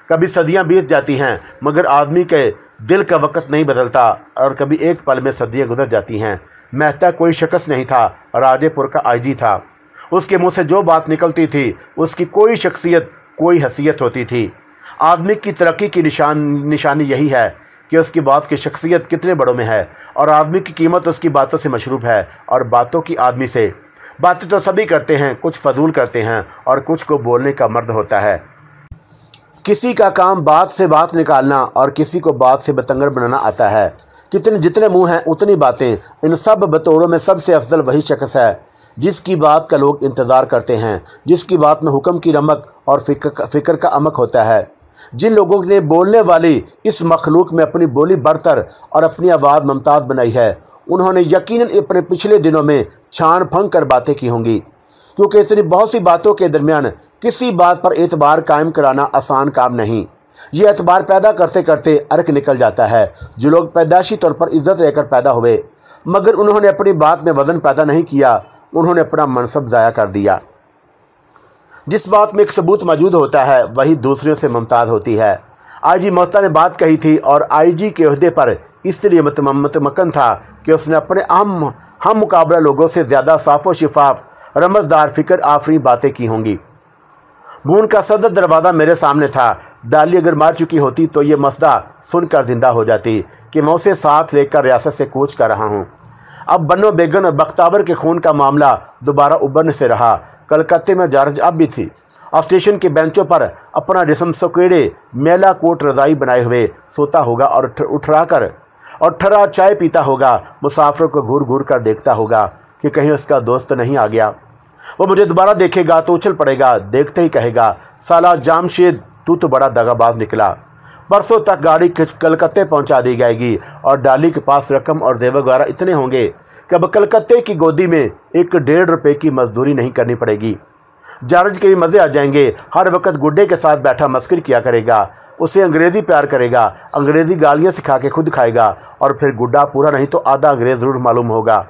कभी सदियां बीत जाती हैं मगर आदमी के दिल का वक़्त नहीं बदलता और कभी एक पल में सदियां गुजर जाती हैं मेहता कोई शख्स नहीं था राजेपुर का आईजी था उसके मुंह से जो बात निकलती थी उसकी कोई शख्सियत कोई हसीियत होती थी आदमी की तरक्की की निशान निशानी यही है कि उसकी बात की शख्सियत कितने बड़ों में है और आदमी की कीमत उसकी बातों से मशरूब है और बातों की आदमी से बातें तो सभी करते हैं कुछ फजूल करते हैं और कुछ को बोलने का मर्द होता है किसी का काम बात से बात निकालना और किसी को बात से बतंगड़ बनाना आता है कितने जितने मुंह हैं उतनी बातें इन सब बतौरों में सबसे अफजल वही शख्स है जिसकी बात का लोग इंतज़ार करते हैं जिसकी बात में हुक्म की रमक और फिक्र फिक्र का अमक होता है जिन लोगों ने बोलने वाली इस मखलूक में अपनी बोली बढ़तर और अपनी आवाज़ मुमताज़ बनाई है उन्होंने यकीनन अपने पिछले दिनों में छान फंक कर बातें की होंगी क्योंकि इतनी बहुत सी बातों के दरमियान किसी बात पर एतबार कायम कराना आसान काम नहीं ये एतबार पैदा करते करते अर्क निकल जाता है जो लोग पैदाशी तौर पर इज्जत लेकर पैदा हुए मगर उन्होंने अपनी बात में वजन पैदा नहीं किया उन्होंने अपना मनसब ज़ाया कर दिया जिस बात में एक सबूत मौजूद होता है वही दूसरों से मुमताज़ होती है आईजी मोहता ने बात कही थी और आईजी के अहदे पर इसलिए मतमकन था कि उसने अपने अहम हम मुकाबला लोगों से ज़्यादा साफ व शिफाफ रमजदार फिक्र आफरी बातें की होंगी भून का सदर दरवाज़ा मेरे सामने था डाली अगर मार चुकी होती तो ये मसदा सुनकर जिंदा हो जाती कि मैं उसे साथ लेकर रियासत से कूच कर रहा हूँ अब बनो बेगन और बख्तावर के खून का मामला दोबारा उबरने से रहा कलकत्ते में जारज अब भी थी और स्टेशन के बेंचों पर अपना रिसम सकेड़े मेला कोट रजाई बनाए हुए सोता होगा और उठरा कर और ठरा चाय पीता होगा मुसाफिर को घूर घूर कर देखता होगा कि कहीं उसका दोस्त नहीं आ गया वो मुझे दोबारा देखेगा तो उछल पड़ेगा देखते ही कहेगा साला जामशेद तू तो बड़ा दगाबाज निकला बरसों तक गाड़ी कलकत्ते पहुंचा दी जाएगी और डाली के पास रकम और जेवर वगैरह इतने होंगे कि अब कलकत्ते की गोदी में एक डेढ़ रुपये की मजदूरी नहीं करनी पड़ेगी जारज के भी मज़े आ जाएंगे हर वक्त गुड्डे के साथ बैठा मस्कर किया करेगा उसे अंग्रेज़ी प्यार करेगा अंग्रेज़ी गालियाँ सिखा के खुद खाएगा और फिर गुड्डा पूरा नहीं तो आधा अंग्रेज़ जरूर मालूम होगा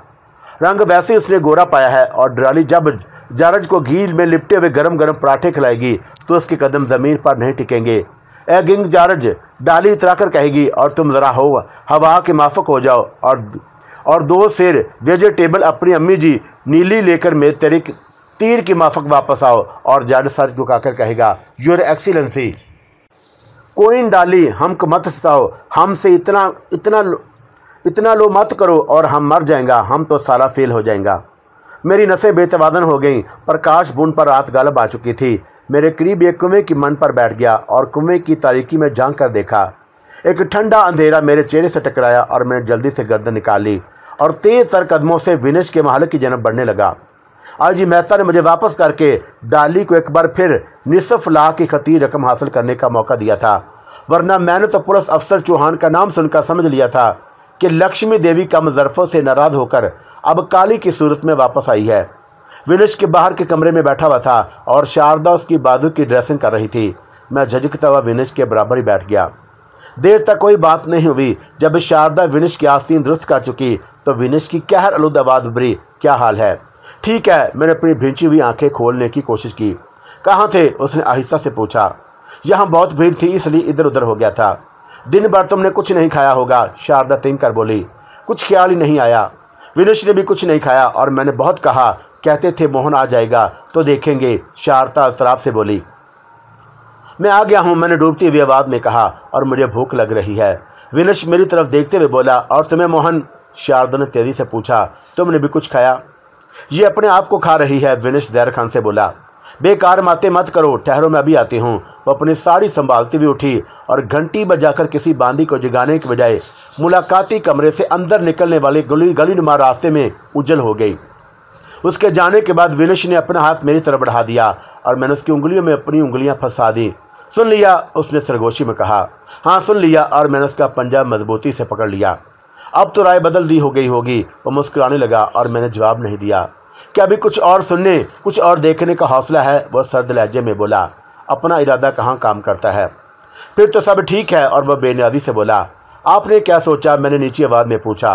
रंग वैसे ही उसने गोरा पाया है और डराली जब जारज को घी में लिपटे हुए गर्म गर्म पराठे खिलाएगी तो उसके कदम ज़मीन पर नहीं टिकेंगे ए गिंग जारज डाली इतरा कर कहेगी और तुम ज़रा हो हवा के माफक हो जाओ और और दो सिर वेजिटेबल अपनी अम्मी जी नीली लेकर मेरे तेरे तीर की माफक वापस आओ और जारज सर झुकाकर कहेगा योर एक्सीलेंसी कोइन डाली हमको मत सताओ हमसे इतना इतना इतना लो मत करो और हम मर जाएंगा हम तो सारा फेल हो जाएंगा मेरी नसें बेतवादन हो गईं प्रकाश बुन पर रात गालब आ चुकी थी मेरे करीब एक कुएँ की मन पर बैठ गया और कुएँ की तारीकी में झांक कर देखा एक ठंडा अंधेरा मेरे चेहरे से टकराया और मैंने जल्दी से गर्दन निकाली और तेज तर कदमों से विनेश के महल की जन्म बढ़ने लगा आजी मेहता ने मुझे वापस करके डाली को एक बार फिर निसफ लाख की खती रकम हासिल करने का मौका दिया था वरना मैंने तो पुलिस अफसर चौहान का नाम सुनकर समझ लिया था कि लक्ष्मी देवी कम जरफ़ों से नाराज़ होकर अब काली की सूरत में वापस आई है विलेज के बाहर के कमरे में बैठा हुआ था और शारदा उसकी बाजू की ड्रेसिंग कर रही थी मैं झजकता हुआ विनेश के बराबर ही बैठ गया देर तक कोई बात नहीं हुई जब शारदा विनेश की आस्तीन दुरुस्त कर चुकी तो विनेश की कहर आलूद आवाज़ उभरी क्या हाल है ठीक है मैंने अपनी भिंची हुई आंखें खोलने की कोशिश की कहाँ थे उसने आहिस्ता से पूछा यहाँ बहुत भीड़ थी इसलिए इधर उधर हो गया था दिन भर तुमने कुछ नहीं खाया होगा शारदा तिंकर बोली कुछ ख्याल ही नहीं आया विनेश ने भी कुछ नहीं खाया और मैंने बहुत कहा कहते थे मोहन आ जाएगा तो देखेंगे शारदा शराब से बोली मैं आ गया हूँ मैंने डूबती हुई आवाज़ में कहा और मुझे भूख लग रही है विनश मेरी तरफ देखते हुए बोला और तुम्हें मोहन शारदा ने तेज़ी से पूछा तुमने भी कुछ खाया ये अपने आप को खा रही है विनेश जैर खान से बोला बेकार माते मत करो ठहरो मैं अभी आती हूँ वह अपनी साड़ी संभालती हुई उठी और घंटी बजाकर किसी बांदी को जगाने के बजाय मुलाकाती कमरे से अंदर निकलने वाले गली गली नुमा रास्ते में उज्जल हो गई उसके जाने के बाद विनश ने अपना हाथ मेरी तरफ बढ़ा दिया और मैंने उसकी उंगलियों में अपनी उंगलियां फंसा दी सुन लिया उसने सरगोशी में कहा हाँ सुन लिया और मैंने उसका पंजा मजबूती से पकड़ लिया अब तो राय बदल दी हो गई होगी वह मुस्कुराने लगा और मैंने जवाब नहीं दिया कि अभी कुछ और सुनने कुछ और देखने का हौसला है वह सर्द लहजे में बोला अपना इरादा कहाँ काम करता है फिर तो सब ठीक है और वह बेनियाजी से बोला आपने क्या सोचा मैंने नीची आवाज़ में पूछा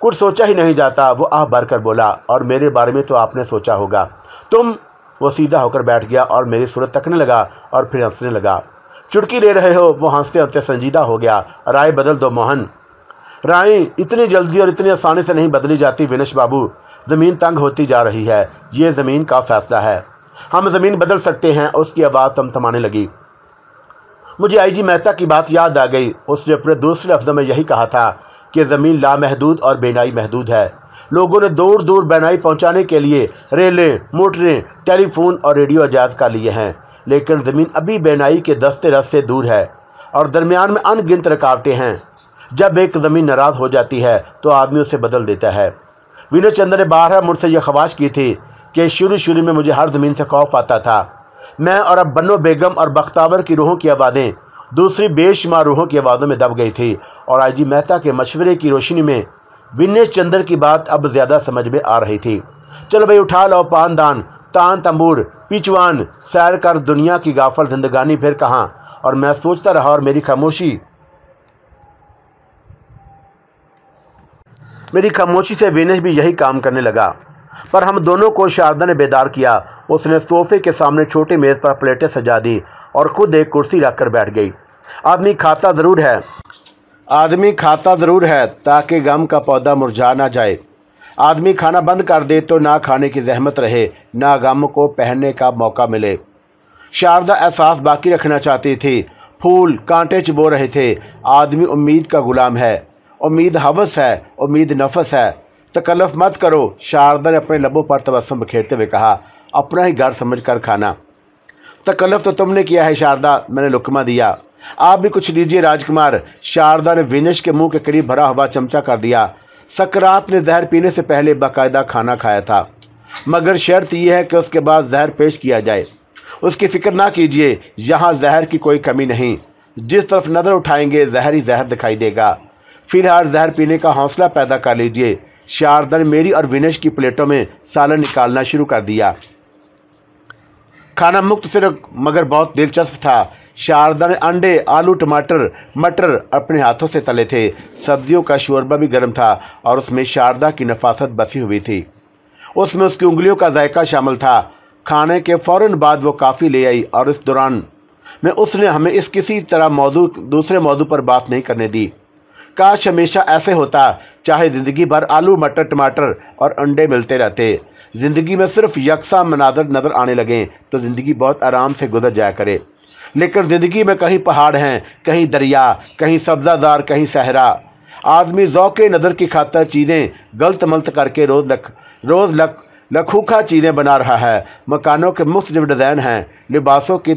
कुछ सोचा ही नहीं जाता वो आह भर कर बोला और मेरे बारे में तो आपने सोचा होगा तुम वो सीधा होकर बैठ गया और मेरी सूरत तकने लगा और फिर हंसने लगा चुटकी ले रहे हो वो हंसते हंसते संजीदा हो गया राय बदल दो मोहन राय इतनी जल्दी और इतनी आसानी से नहीं बदली जाती विनश बाबू ज़मीन तंग होती जा रही है ये ज़मीन का फैसला है हम ज़मीन बदल सकते हैं उसकी आवाज़ थमथमाने लगी मुझे आईजी मेहता की बात याद आ गई उसने अपने दूसरे अफजों में यही कहा था कि ज़मीन लामहदूद और बेनाई महदूद है लोगों ने दूर दूर बेनाई पहुँचाने के लिए रेलें मोटरें टेलीफोन और रेडियो आजाद कर लिए हैं लेकिन ज़मीन अभी बेनाई के दस्ते रस से दूर है और दरमियान में अनगिनत रुकावटें हैं जब एक ज़मीन नाराज़ हो जाती है तो आदमी उसे बदल देता है विनय चंद्र ने बारह मुझसे यह ख्वाहिश की थी कि शुरू शुरू में मुझे हर ज़मीन से खौफ आता था मैं और अब बनो बेगम और बख्तावर की रूहों की आवाज़ें दूसरी बेशुमार रूहों की आवाज़ों में दब गई थी और आई जी मेहता के मशवरे की रोशनी में विनय चंद्र की बात अब ज़्यादा समझ में आ रही थी चलो भाई उठा लो पान दान तान तंबूर पिचवान सैर कर दुनिया की गाफल जिंदगानी फिर कहाँ और मैं सोचता रहा और मेरी खामोशी मेरी खामोशी से विनेश भी यही काम करने लगा पर हम दोनों को शारदा ने बेदार किया उसने सोफे के सामने छोटी मेज़ पर प्लेटें सजा दी और खुद एक कुर्सी रख कर बैठ गई आदमी खाता ज़रूर है आदमी खाता ज़रूर है ताकि गम का पौधा मुरझा ना जाए आदमी खाना बंद कर दे तो ना खाने की जहमत रहे ना गम को पहनने का मौका मिले शारदा एहसास बाकी रखना चाहती थी फूल कांटे चिबो रहे थे आदमी उम्मीद का गुलाम है उम्मीद हवस है उम्मीद नफस है तकल्फ मत करो शारदा ने अपने लबों पर तबस्म बखेरते हुए कहा अपना ही घर समझ कर खाना तकल्फ तो तुमने किया है शारदा मैंने लुकमा दिया आप भी कुछ लीजिए राजकुमार शारदा ने विनेश के मुंह के करीब भरा हुआ चमचा कर दिया सकरात ने जहर पीने से पहले बाकायदा खाना खाया था मगर शर्त यह है कि उसके बाद जहर पेश किया जाए उसकी फिक्र ना कीजिए यहाँ जहर की कोई कमी नहीं जिस तरफ नज़र उठाएंगे जहर ही जहर दिखाई देगा फिलहाल जहर पीने का हौसला पैदा कर लीजिए शारदा ने मेरी और विनेश की प्लेटों में सालन निकालना शुरू कर दिया खाना मुक्त सिर्फ मगर बहुत दिलचस्प था शारदा ने अंडे आलू टमाटर मटर अपने हाथों से तले थे सब्जियों का शोरबा भी गर्म था और उसमें शारदा की नफासत बसी हुई थी उसमें उसकी उंगलियों का जायका शामिल था खाने के फ़ौर बाद वो काफ़ी ले आई और इस दौरान में उसने हमें इस किसी तरह मौजू दूसरे मौजू पर बात नहीं करने दी काश हमेशा ऐसे होता चाहे ज़िंदगी भर आलू मटर टमाटर और अंडे मिलते रहते ज़िंदगी में सिर्फ यकसा मनाजर नज़र आने लगें तो ज़िंदगी बहुत आराम से गुजर जाया करे लेकिन ज़िंदगी में कहीं पहाड़ हैं कहीं दरिया कहीं सब्ज़ादार कहीं सहरा आदमी ज़ौक़ नज़र की खातर चीज़ें गलत मलत करके रोज़ लख रोज़ लख लखूखा चीज़ें बना रहा है मकानों के मुख्तलिफ डिज़ाइन हैं लिबासों की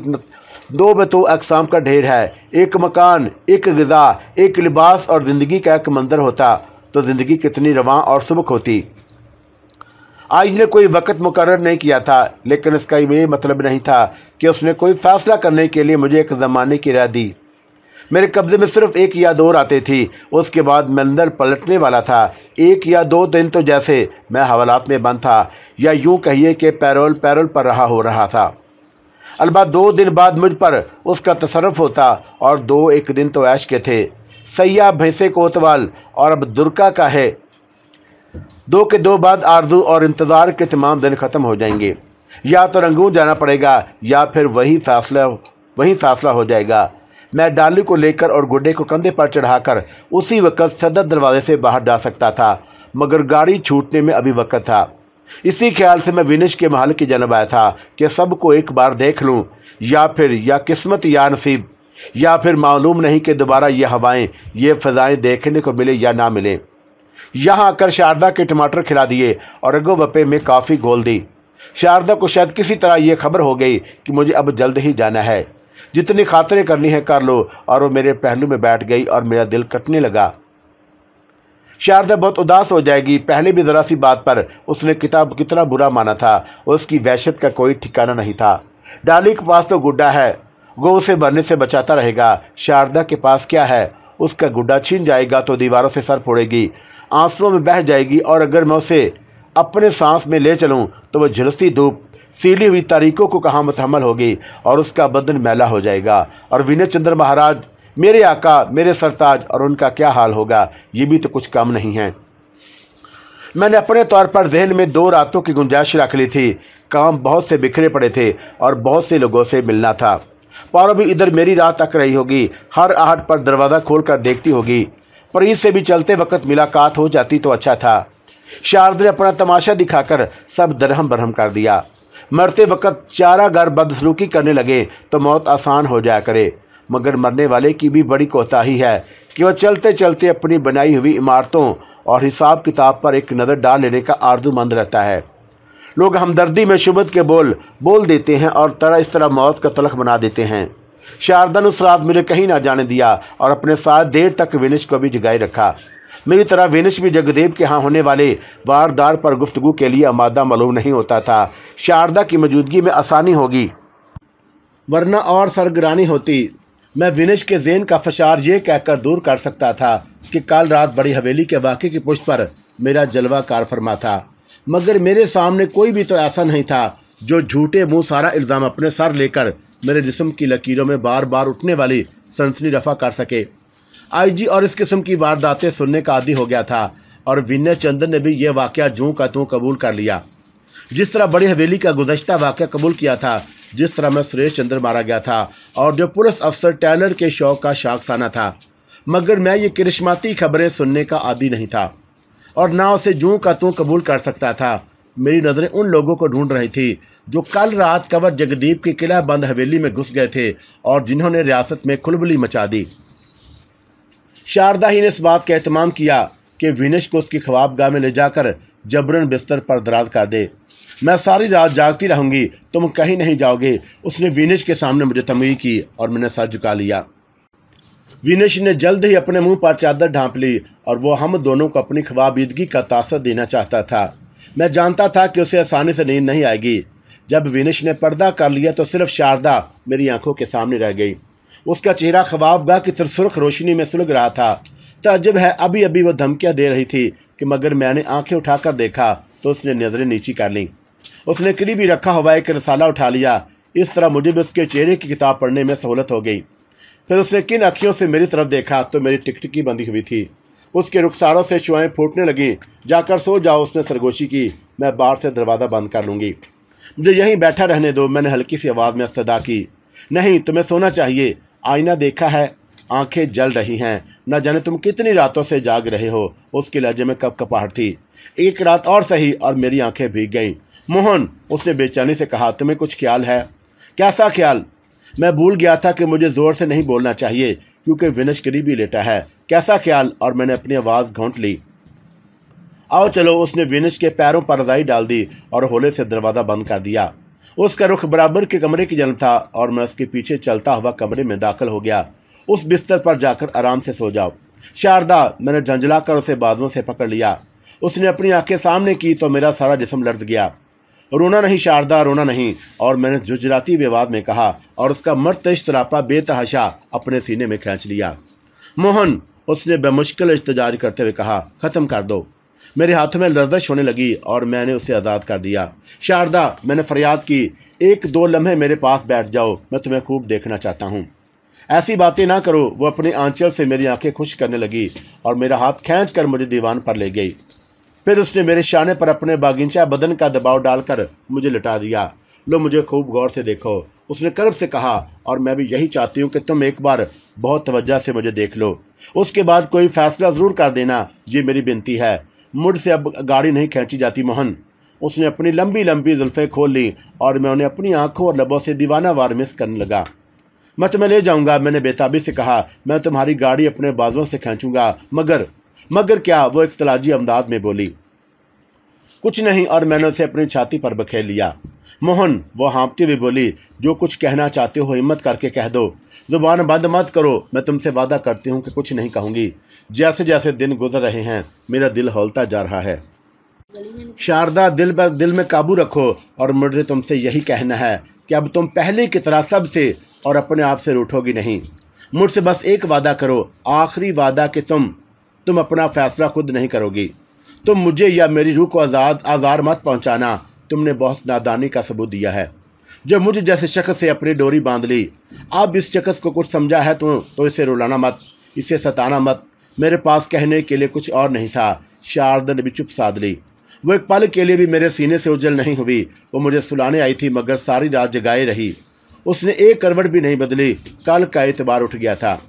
दो बतू अकसाम का ढेर है एक मकान एक गज़ा एक लिबास और ज़िंदगी का एक मंदिर होता तो ज़िंदगी कितनी रवा और सुबक होती आज ने कोई वक़्त मुकर नहीं किया था लेकिन इसका ये मतलब नहीं था कि उसने कोई फ़ैसला करने के लिए मुझे एक ज़माने की राय दी मेरे कब्ज़े में सिर्फ एक या दो रातें थी उसके बाद मंदिर पलटने वाला था एक या दो दिन तो जैसे मैं हवालात में बंद था या यूं कहिए कि पैरोल पैरोल पर रहा हो रहा था अलबा दो दिन बाद मुझ पर उसका तसरफ होता और दो एक दिन तो ऐश के थे सैया भैंसे कोतवाल और अब दुर्गा का है दो के दो बाद आरजू और इंतज़ार के तमाम दिन ख़त्म हो जाएंगे या तो रंगून जाना पड़ेगा या फिर वही फैसला वही फैसला हो जाएगा मैं डाली को लेकर और गुड्डे को कंधे पर चढ़ाकर उसी वक्त सदर दरवाजे से बाहर जा सकता था मगर गाड़ी छूटने में अभी वक्त था इसी ख्याल से मैं विनिश के महल की जन्म आया था कि सबको एक बार देख लूँ या फिर या किस्मत या नसीब या फिर मालूम नहीं कि दोबारा ये हवाएं ये फ़जाएँ देखने को मिले या ना मिले यहाँ आकर शारदा के टमाटर खिला दिए और अगो वपे में काफ़ी गोल दी शारदा को शायद किसी तरह ये खबर हो गई कि मुझे अब जल्द ही जाना है जितनी खातरें करनी है कर लो और वो मेरे पहलू में बैठ गई और मेरा दिल कटने लगा शारदा बहुत उदास हो जाएगी पहले भी ज़रा सी बात पर उसने किताब कितना बुरा माना था उसकी वहशत का कोई ठिकाना नहीं था डाली के पास तो गुड्डा है वो उसे भरने से बचाता रहेगा शारदा के पास क्या है उसका गुड्डा छीन जाएगा तो दीवारों से सर फोड़ेगी आंसुओं में बह जाएगी और अगर मैं उसे अपने सांस में ले चलूँ तो वह झुलसती धूप सीली हुई तारीखों को कहाँ मतहमल होगी और उसका बदन मैला हो जाएगा और विनय चंद्र महाराज मेरे आका मेरे सरताज और उनका क्या हाल होगा ये भी तो कुछ कम नहीं है मैंने अपने तौर पर जहन में दो रातों की गुंजाइश रख ली थी काम बहुत से बिखरे पड़े थे और बहुत से लोगों से मिलना था पर भी इधर मेरी राह तक रही होगी हर आहट पर दरवाज़ा कर देखती होगी पर इससे भी चलते वक्त मुलाकात हो जाती तो अच्छा था शारद ने अपना तमाशा दिखाकर सब दरहम बरहम कर दिया मरते वक्त चारा घर बदसलूकी करने लगे तो मौत आसान हो जाया करे मगर मरने वाले की भी बड़ी कोताही है कि वह चलते चलते अपनी बनाई हुई इमारतों और हिसाब किताब पर एक नज़र डाल लेने का आर्जूमंद रहता है लोग हमदर्दी में शुभ के बोल बोल देते हैं और तरह इस तरह मौत का तलख बना देते हैं शारदा ने उस रात मुझे कहीं ना जाने दिया और अपने साथ देर तक विनिश को भी जगाए रखा मेरी तरह विनिश भी जगदेव के यहाँ होने वाले वारदार पर गुफ्तु के लिए आमादा मालूम नहीं होता था शारदा की मौजूदगी में आसानी होगी वरना और सरगरानी होती मैं विनेश के जेन का फशार ये कहकर दूर कर सकता था कि कल रात बड़ी हवेली के वाक़े की पुष्ट पर मेरा जलवा कार फरमा था मगर मेरे सामने कोई भी तो ऐसा नहीं था जो झूठे मुंह सारा इल्ज़ाम अपने सर लेकर मेरे जिसम की लकीरों में बार बार उठने वाली सनसनी रफा कर सके आईजी और इस किस्म की वारदातें सुनने का आदि हो गया था और विनय चंदन ने भी यह वाक़ जूँ का तूँ कबूल कर लिया जिस तरह बड़ी हवेली का गुजशत वाक़ कबूल किया था जिस तरह में सुरेश चंद्र मारा गया था और जो पुलिस अफसर टैलर के शौक का शाखसाना था मगर मैं ये करिश्माती खबरें सुनने का आदि नहीं था और ना उसे जूं का तू कबूल कर सकता था मेरी नज़रें उन लोगों को ढूंढ रही थी जो कल रात कंवर जगदीप की किला बंद हवेली में घुस गए थे और जिन्होंने रियासत में खुलबली मचा दी शारदा ही ने इस बात का अहतमाम किया कि विनश को उसकी ख्वाबगाह में ले जाकर जबरन बिस्तर पर दराज कर दे मैं सारी रात जागती रहूंगी तुम कहीं नहीं जाओगे उसने विनेश के सामने मुझे तमी की और मैंने सर झुका लिया विनेश ने जल्द ही अपने मुंह पर चादर ढांप ली और वो हम दोनों को अपनी ख्वाबीदगी का तासर देना चाहता था मैं जानता था कि उसे आसानी से नींद नहीं आएगी जब विनेश ने पर्दा कर लिया तो सिर्फ शारदा मेरी आंखों के सामने रह गई उसका चेहरा गाह की सुरख रोशनी में सुलग रहा था तजब है अभी अभी वो धमकियाँ दे रही थी कि मगर मैंने आँखें उठाकर देखा तो उसने नज़रें नीची कर लीं उसने ही रखा हुआ एक रसाला उठा लिया इस तरह मुझे भी उसके चेहरे की किताब पढ़ने में सहूलत हो गई फिर उसने किन अखियों से मेरी तरफ देखा तो मेरी टिकटिकी बंधी हुई थी उसके रुखसारों से शुआएँ फूटने लगीं जाकर सो जाओ उसने सरगोशी की मैं बाहर से दरवाज़ा बंद कर लूँगी मुझे यहीं बैठा रहने दो मैंने हल्की सी आवाज़ में इस्तदा की नहीं तुम्हें सोना चाहिए आईना देखा है आंखें जल रही हैं न जाने तुम कितनी रातों से जाग रहे हो उसके लहजे में कप कपाहट थी एक रात और सही और मेरी आंखें भीग गईं मोहन उसने बेचैनी से कहा तुम्हें कुछ ख्याल है कैसा ख्याल मैं भूल गया था कि मुझे ज़ोर से नहीं बोलना चाहिए क्योंकि विनश करीब ही लेटा है कैसा ख्याल और मैंने अपनी आवाज़ घोंट ली आओ चलो उसने विनश के पैरों पर रजाई डाल दी और होले से दरवाज़ा बंद कर दिया उसका रुख बराबर के कमरे की जन्म था और मैं उसके पीछे चलता हुआ कमरे में दाखिल हो गया उस बिस्तर पर जाकर आराम से सो जाओ शारदा मैंने झंझला कर उसे बादलों से पकड़ लिया उसने अपनी आंखें सामने की तो मेरा सारा जिसम लर्ज गया रोना नहीं शारदा रोना नहीं और मैंने जुजराती विवाद में कहा और उसका मरतश सरापा बेतहाशा अपने सीने में खींच लिया मोहन उसने बेमुश्किल इस्तेजाज करते हुए कहा ख़त्म कर दो मेरे हाथों में लर्दश होने लगी और मैंने उसे आज़ाद कर दिया शारदा मैंने फरियाद की एक दो लम्हे मेरे पास बैठ जाओ मैं तुम्हें खूब देखना चाहता हूँ ऐसी बातें ना करो वो अपने आंचल से मेरी आंखें खुश करने लगी और मेरा हाथ खींच कर मुझे दीवान पर ले गई फिर उसने मेरे शाने पर अपने बागीचा बदन का दबाव डालकर मुझे लटा दिया लो मुझे खूब गौर से देखो उसने कर्ब से कहा और मैं भी यही चाहती हूँ कि तुम एक बार बहुत तवज्जा से मुझे देख लो उसके बाद कोई फैसला ज़रूर कर देना ये मेरी विनती है मुझ से अब गाड़ी नहीं खींची जाती मोहन उसने अपनी लंबी लंबी जुल्फे खोल ली और मैं उन्हें अपनी आँखों और लबों से दीवाना वार मिस करने लगा मैं तुम्हें ले जाऊंगा मैंने बेताबी से कहा मैं तुम्हारी गाड़ी अपने बाजुओं से खींचूंगा मगर मगर क्या वो इख्तलाजी अमदाद में बोली कुछ नहीं और मैंने उसे अपनी छाती पर बखेर लिया मोहन वो हाँपती हुई बोली जो कुछ कहना चाहते हो हिम्मत करके कह दो ज़ुबान बंद मत करो मैं तुमसे वादा करती हूँ कि कुछ नहीं कहूँगी जैसे जैसे दिन गुजर रहे हैं मेरा दिल हौलता जा रहा है शारदा दिल पर दिल में काबू रखो और मुझे तुमसे यही कहना है कि अब तुम पहले की तरह सबसे और अपने आप से रूठोगी नहीं मुझसे बस एक वादा करो आखिरी वादा कि तुम तुम अपना फ़ैसला खुद नहीं करोगी तुम मुझे या मेरी रूह को आज़ाद आज़ार मत पहुँचाना तुमने बहुत नादानी का सबूत दिया है जब मुझे जैसे शख्स से अपनी डोरी बांध ली अब इस शख्स को कुछ समझा है तुम तो, तो इसे रुलाना मत इसे सताना मत मेरे पास कहने के लिए कुछ और नहीं था शारद ने भी चुप साध ली वो एक पल के लिए भी मेरे सीने से उजल नहीं हुई वो मुझे सुलाने आई थी मगर सारी रात जगाए रही उसने एक करवट भी नहीं बदली कल का एतबार उठ गया था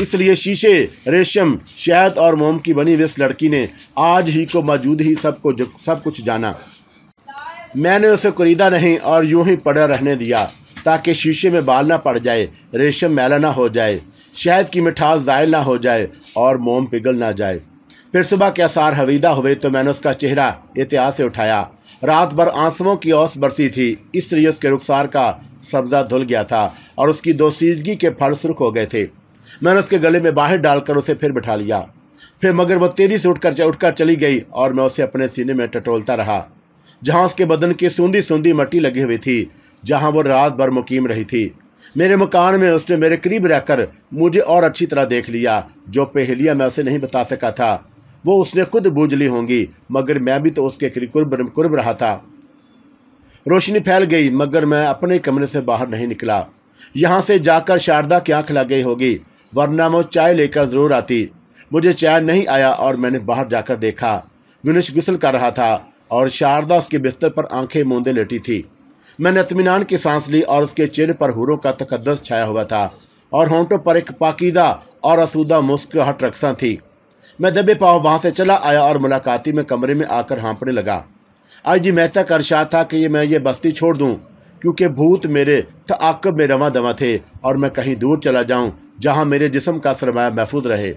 इसलिए शीशे रेशम शहद और मोम की बनी हुई इस लड़की ने आज ही को मौजूद ही सब को सब कुछ जाना मैंने उसे खरीदा नहीं और यूं ही पड़ा रहने दिया ताकि शीशे में बाल ना पड़ जाए रेशम मैला ना हो जाए शहद की मिठास ज़ायल ना हो जाए और मोम पिघल ना जाए फिर सुबह के आसार हवीदा हुए तो मैंने उसका चेहरा एहतियात से उठाया रात भर आंसुओं की औस बरसी थी इसलिए उसके रुखसार का सब्ज़ा धुल गया था और उसकी दोसीदगी के फल सुर्ख हो गए थे मैंने उसके गले में बाहर डालकर उसे फिर बिठा लिया फिर मगर वह तेज़ी से उठकर उठकर चली गई और मैं उसे अपने सीने में टटोलता रहा जहाँ उसके बदन की सूंदी सूंधी मट्टी लगी हुई थी जहाँ वो रात भर मुकीम रही थी मेरे मकान में उसने मेरे करीब रहकर मुझे और अच्छी तरह देख लिया जो पहलिया मैं उसे नहीं बता सका था वो उसने खुद बूझ ली होंगी मगर मैं भी तो उसके कुर्ब कुर्ब रहा था रोशनी फैल गई मगर मैं अपने कमरे से बाहर नहीं निकला यहाँ से जाकर शारदा की आँख लग गई होगी वरना वो चाय लेकर ज़रूर आती मुझे चाय नहीं आया और मैंने बाहर जाकर देखा विनुष गुसल कर रहा था और शारदा उसके बिस्तर पर आंखें मूंदे लेटी थी मैंने अतमीनान की सांस ली और उसके चेहरे पर हुरों का तकदस छाया हुआ था और होंटों पर एक पाकिदा और असूदा मुस्क हट रक्सा थी मैं दबे पाओ वहाँ से चला आया और मुलाकाती में कमरे में आकर हाँपने लगा आई जी मेहता का अर्शा था कि ये मैं ये बस्ती छोड़ दूँ क्योंकि भूत मेरे तकब में रवा दवा थे और मैं कहीं दूर चला जाऊँ जहाँ मेरे जिसम का सरमाया महफूज रहे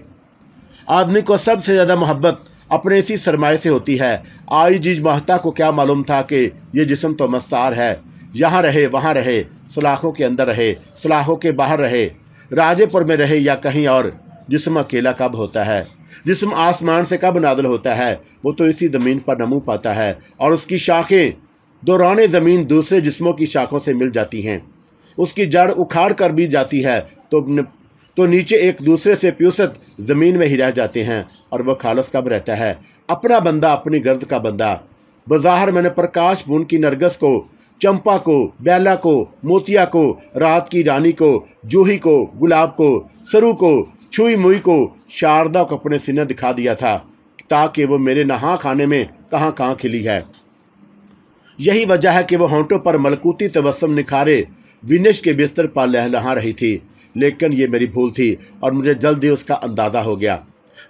आदमी को सबसे ज़्यादा मोहब्बत अपने इसी सरमाए से होती है आई जीज महता को क्या मालूम था कि ये जिसम तो मस्तार है यहाँ रहे वहाँ रहे सलाखों के अंदर रहे सलाखों के बाहर रहे राजेपुर में रहे या कहीं और जिसम अकेला कब होता है जिसम आसमान से कब नादल होता है वो तो इसी ज़मीन पर नमू पाता है और उसकी शाखें दौरान ज़मीन दूसरे जिस्मों की शाखों से मिल जाती हैं उसकी जड़ उखाड़ कर भी जाती है तो तो नीचे एक दूसरे से प्यूसत ज़मीन में ही रह जाते हैं और वह खालस कब रहता है अपना बंदा अपनी गर्द का बंदा बाजार मैंने प्रकाश बुन की नरगस को चंपा को बैला को मोतिया को रात की रानी को जूही को गुलाब को सरू को छुई मुई को शारदा को अपने सिने दिखा दिया था ताकि वो मेरे नहा खाने में कहाँ कहाँ खिली है यही वजह है कि वह होंटों पर मलकूती तबस्म निखारे विनेश के बिस्तर पर लहलहा रही थी लेकिन ये मेरी भूल थी और मुझे जल्द ही उसका अंदाज़ा हो गया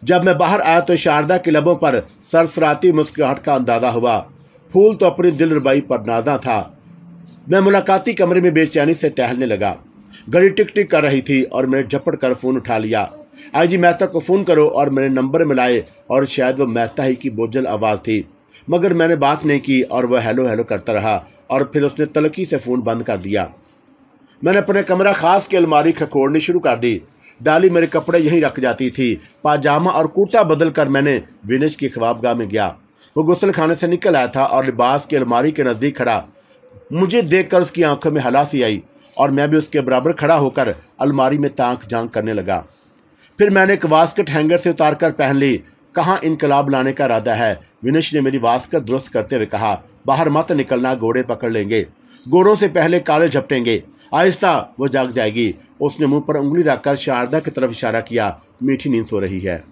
जब मैं बाहर आया तो शारदा के लबों पर सरसराती मुस्कुराहट का अंदाज़ा हुआ फूल तो अपनी दिल रुबाई पर नाजा था मैं मुलाकाती कमरे में बेचैनी से टहलने लगा घड़ी टिक टिक कर रही थी और मैंने झपट कर फ़ोन उठा लिया आई जी मेहता को फ़ोन करो और मैंने नंबर मिलाए और शायद वह मेहता ही की बोझल आवाज़ थी मगर मैंने बात नहीं की और वह हेलो हेलो करता रहा और फिर उसने तलकी से फ़ोन बंद कर दिया मैंने अपने कमरा ख़ास की अलमारी खखोड़नी शुरू कर दी डाली मेरे कपड़े यहीं रख जाती थी पाजामा और कुर्ता बदल कर मैंने विनेश की ख्वाबगाह में गया वो गुसल खाने से निकल आया था और लिबास की अलमारी के नज़दीक खड़ा मुझे देखकर उसकी आंखों में हलासी आई और मैं भी उसके बराबर खड़ा होकर अलमारी में ताक जांग करने लगा फिर मैंने एक वास्कट हैंगर से उतार कर पहन ली कहाँ इनकलाब लाने का इरादा है विनश ने मेरी वास कर दुरुस्त करते हुए कहा बाहर मत निकलना घोड़े पकड़ लेंगे गोरों से पहले काले झपटेंगे आहिस्ता वो जाग जाएगी उसने मुंह पर उंगली रखकर शारदा की तरफ इशारा किया मीठी नींद सो रही है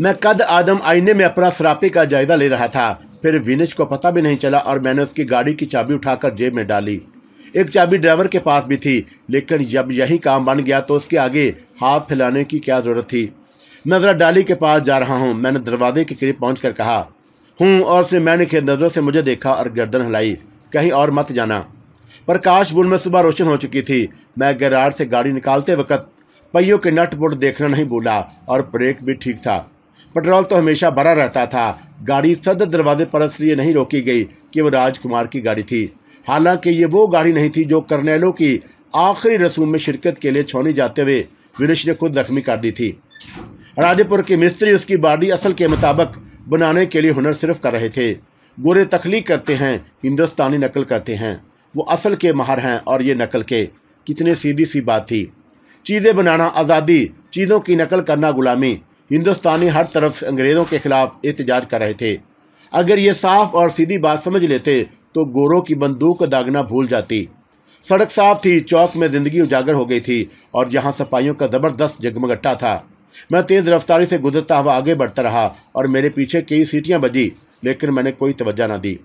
मैं कद आदम आईने में अपना सरापे का जायजा ले रहा था फिर विनेश को पता भी नहीं चला और मैंने उसकी गाड़ी की चाबी उठाकर जेब में डाली एक चाबी ड्राइवर के पास भी थी लेकिन जब यही काम बन गया तो उसके आगे हाथ फैलाने की क्या ज़रूरत थी मैं ज़रा डाली के पास जा रहा हूँ मैंने दरवाजे के करीब पहुँच कर कहा हूँ और उसने मैंने खेत नज़रों से मुझे देखा और गर्दन हिलाई कहीं और मत जाना प्रकाश काशबुल में सुबह रोशन हो चुकी थी मैं गैराज से गाड़ी निकालते वक्त पहियों के नट बोर्ड देखना नहीं भूला और ब्रेक भी ठीक था पेट्रोल तो हमेशा भरा रहता था गाड़ी सदर दरवाजे पर इसलिए नहीं रोकी गई कि वो राजकुमार की गाड़ी थी हालांकि ये वो गाड़ी नहीं थी जो करनेलों की आखिरी रसूम में शिरकत के लिए छोड़ी जाते हुए विनश ने खुद जख्मी कर दी थी राजेपुर के मिस्त्री उसकी बाडी असल के मुताबिक बनाने के लिए हुनर सिर्फ कर रहे थे गोरे तख्लीक करते हैं हिंदुस्तानी नकल करते हैं वो असल के माहर हैं और ये नकल के कितने सीधी सी बात थी चीज़ें बनाना आज़ादी चीज़ों की नकल करना गुलामी हिंदुस्तानी हर तरफ अंग्रेज़ों के ख़िलाफ़ एहतजाज कर रहे थे अगर ये साफ और सीधी बात समझ लेते तो गोरों की बंदूक दागना भूल जाती सड़क साफ थी चौक में ज़िंदगी उजागर हो गई थी और यहाँ सफाइयों का ज़बरदस्त जगमगट्टा था मैं तेज़ रफ्तारी से गुजरता हुआ आगे बढ़ता रहा और मेरे पीछे कई सीटियाँ बजी लेकिन मैंने कोई तवज्जा ना दी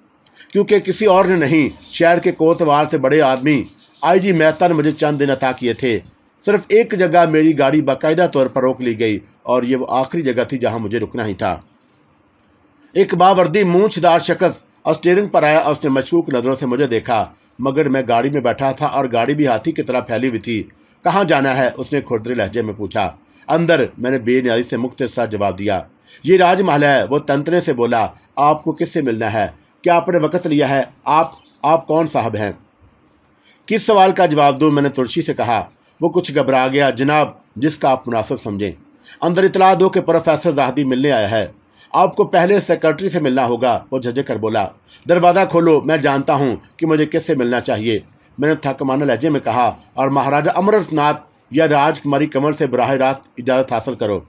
क्योंकि किसी और ने नहीं शहर के कोतवाल से बड़े आदमी आईजी मेहता ने मुझे चंद दिन अता किए थे सिर्फ एक जगह मेरी गाड़ी बाकायदा तौर पर रोक ली गई और ये वो आखिरी जगह थी जहाँ मुझे रुकना ही था एक बावर्दी मूछदार शख्स स्टेयरिंग पर आया और उसने मशकूक नज़रों से मुझे देखा मगर मैं गाड़ी में बैठा था और गाड़ी भी हाथी की तरह फैली हुई थी कहाँ जाना है उसने खुरदरे लहजे में पूछा अंदर मैंने बेनियाजी से मुख्तर साथ जवाब दिया ये राजमहल है वो तंत्रे से बोला आपको किससे मिलना है क्या आपने वक़्त लिया है आप आप कौन साहब हैं किस सवाल का जवाब दूँ मैंने तुलसी से कहा वो कुछ घबरा गया जनाब जिसका आप मुनासब समझें अंदर इतला दो कि प्रोफेसर जहादी मिलने आया है आपको पहले सेक्रेटरी से मिलना होगा वो झजे कर बोला दरवाज़ा खोलो मैं जानता हूँ कि मुझे किससे मिलना चाहिए मैंने थकमाना लहजे में कहा और महाराजा अमरनाथ या राजकुमारी कमल से बराह रास्त इजाज़त हासिल करो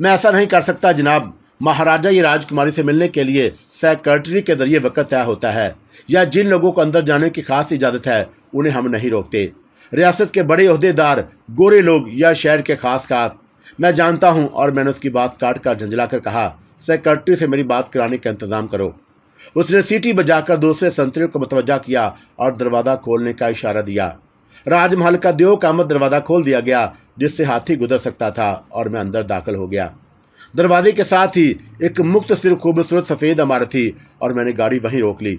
मैं ऐसा नहीं कर सकता जनाब महाराजा ये राजकुमारी से मिलने के लिए सेक्रेटरी के ज़रिए वक्त तय होता है या जिन लोगों को अंदर जाने की खास इजाज़त है उन्हें हम नहीं रोकते रियासत के बड़े अहदेदार गोरे लोग या शहर के खास खास मैं जानता हूँ और मैंने उसकी बात काट कर झंझला कर कहा सेक्रेटरी से मेरी बात कराने का इंतज़ाम करो उसने सीटी बजाकर दूसरे संतरियों को मतवजा किया और दरवाज़ा खोलने का इशारा दिया राजमहल का देव कामत दरवाज़ा खोल दिया गया जिससे हाथी गुजर सकता था और मैं अंदर दाखिल हो गया दरवाजे के साथ ही एक मुक्त सिर खूबसूरत सफ़ेद इमारत थी और मैंने गाड़ी वहीं रोक ली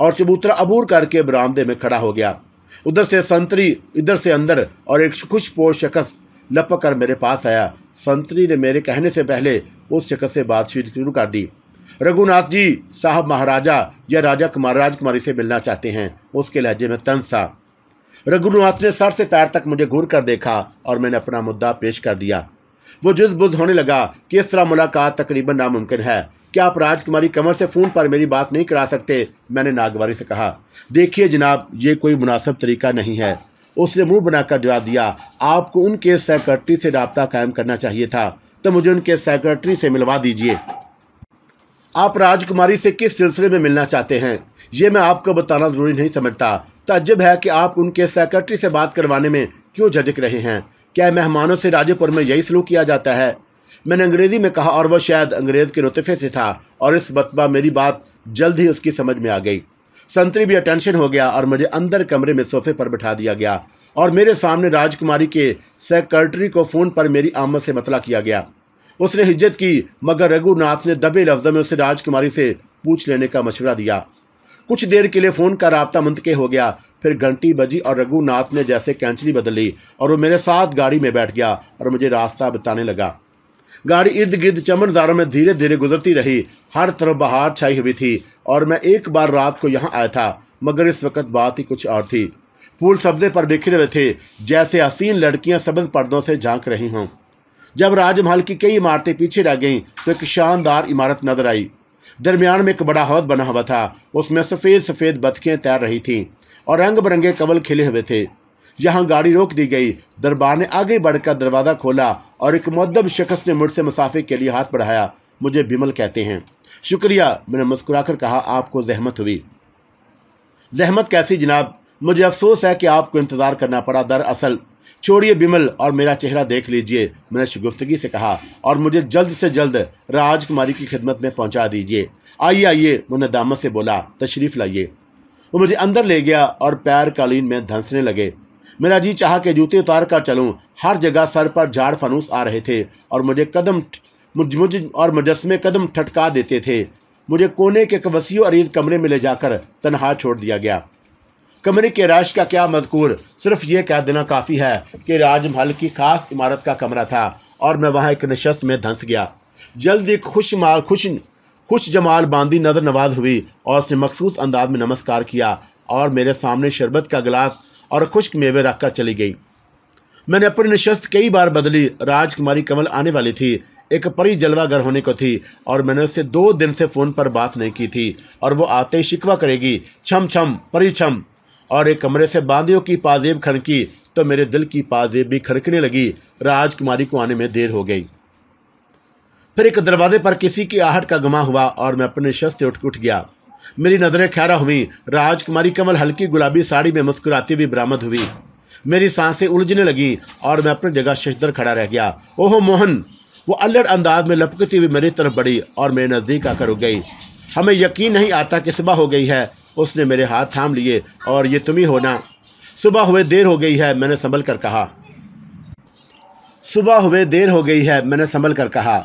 और चबूतरा अबूर करके बरामदे में खड़ा हो गया उधर से संतरी इधर से अंदर और एक खुशपोश शख्स लपक कर मेरे पास आया संतरी ने मेरे कहने से पहले उस शख्स से बातचीत शुरू कर दी रघुनाथ जी साहब महाराजा या राजा कुमार राजकुमारी से मिलना चाहते हैं उसके लहजे में तंस था रघुनाथ ने सर से पैर तक मुझे घूर कर देखा और मैंने अपना मुद्दा पेश कर दिया वो जुज बुज होने लगा कि इस तरह मुलाकात तकरीबन नामुमकिन है क्या आप राजकुमारी कमर से फ़ोन पर मेरी बात नहीं करा सकते मैंने नागवारी से कहा देखिए जनाब ये कोई मुनासिब तरीका नहीं है उसने मुंह बनाकर जवाब दिया आपको उनके सेक्रेटरी से रबता कायम करना चाहिए था तो मुझे उनके सेक्रेटरी से मिलवा दीजिए आप राजकुमारी से किस सिलसिले में मिलना चाहते हैं ये मैं आपको बताना ज़रूरी नहीं समझता ताजब है कि आप उनके सेक्रेटरी से बात करवाने में क्यों झजक रहे हैं क्या मेहमानों से राजेपुर में यही सलूक किया जाता है मैंने अंग्रेज़ी में कहा और वह शायद अंग्रेज़ के नतफ़े से था और इस बतबा मेरी बात जल्द ही उसकी समझ में आ गई संतरी भी अटेंशन हो गया और मुझे अंदर कमरे में सोफे पर बैठा दिया गया और मेरे सामने राजकुमारी के सेक्रेटरी को फ़ोन पर मेरी आमद से मतला किया गया उसने हिज्जत की मगर रघुनाथ ने दबे लफ्ज़ों में उसे राजकुमारी से पूछ लेने का मशवरा दिया कुछ देर के लिए फ़ोन का रबता के हो गया फिर घंटी बजी और रघुनाथ ने जैसे कैंचली ली और वो मेरे साथ गाड़ी में बैठ गया और मुझे रास्ता बताने लगा गाड़ी इर्द गिर्द चमनजारों में धीरे धीरे गुजरती रही हर तरफ बहार छाई हुई थी और मैं एक बार रात को यहाँ आया था मगर इस वक्त बात ही कुछ और थी फूल सब्जे पर बिखरे हुए थे जैसे हसीन लड़कियाँ सबद पर्दों से झांक रही हों जब राजमहल की कई इमारतें पीछे रह गईं तो एक शानदार इमारत नजर आई दरमियान में एक बड़ा हौद बना हुआ था उसमें सफ़ेद सफ़ेद बतखें तैर रही थीं और रंग बिरंगे कवल खिले हुए थे यहाँ गाड़ी रोक दी गई दरबार ने आगे बढ़कर दरवाज़ा खोला और एक मद्दब शख्स ने मुझसे मुसाफिर के लिए हाथ बढ़ाया मुझे बिमल कहते हैं शुक्रिया मैंने मुस्कुराकर कहा आपको जहमत हुई जहमत कैसी जनाब मुझे अफसोस है कि आपको इंतज़ार करना पड़ा दरअसल छोड़िए बिमल और मेरा चेहरा देख लीजिए मैंने शुगुफ्तगी से कहा और मुझे जल्द से जल्द राजकुमारी की खिदमत में पहुंचा दीजिए आइए आइए मैंने दामत से बोला तशरीफ़ लाइए वो मुझे अंदर ले गया और पैर कालीन में धंसने लगे मेरा जी चाह के जूते उतार कर चलूँ हर जगह सर पर झाड़ फनूस आ रहे थे और मुझे कदम मुझ मुझ और मुजस्मे कदम ठटका देते थे मुझे कोने के वसी अरीद कमरे में ले जाकर तनहा छोड़ दिया गया कमरे के राश का क्या मजकूर सिर्फ ये कह देना काफ़ी है कि राजमहल की खास इमारत का कमरा था और मैं वहाँ एक नशस्त में धंस गया जल्द एक खुश माल खुश खुश जमाल बांदी नज़र नवाज हुई और उसने मखसूस अंदाज में नमस्कार किया और मेरे सामने शरबत का गिलास और खुश्क मेवे रख कर चली गई मैंने अपनी नशस्त कई बार बदली राजकुमारी कंवल आने वाली थी एक परी जलवागर होने को थी और मैंने उससे दो दिन से फ़ोन पर बात नहीं की थी और वो आते ही शिकवा करेगी छम छम परी छम और एक कमरे से बांधियों की पाजेब खड़की तो मेरे दिल की पाजेब भी खड़कने लगी राजकुमारी को आने में देर हो गई फिर एक दरवाजे पर किसी की आहट का गुमा हुआ और मैं अपने शस्त्र उठ उठ गया मेरी नज़रें खैरा हुई राजकुमारी कमल हल्की गुलाबी साड़ी में मुस्कुराती हुई बरामद हुई मेरी सांसें उलझने लगीं और मैं अपनी जगह शशधर खड़ा रह गया ओहो मोहन वो अल्लड़ अंदाज में लपकती हुई मेरी तरफ बढ़ी और मेरे नज़दीक आकर रुक गई हमें यकीन नहीं आता कि सुबह हो गई है उसने मेरे हाथ थाम लिए और ये तुम ही हो ना सुबह हुए देर हो गई है मैंने संभल कर कहा सुबह हुए देर हो गई है मैंने संभल कर कहा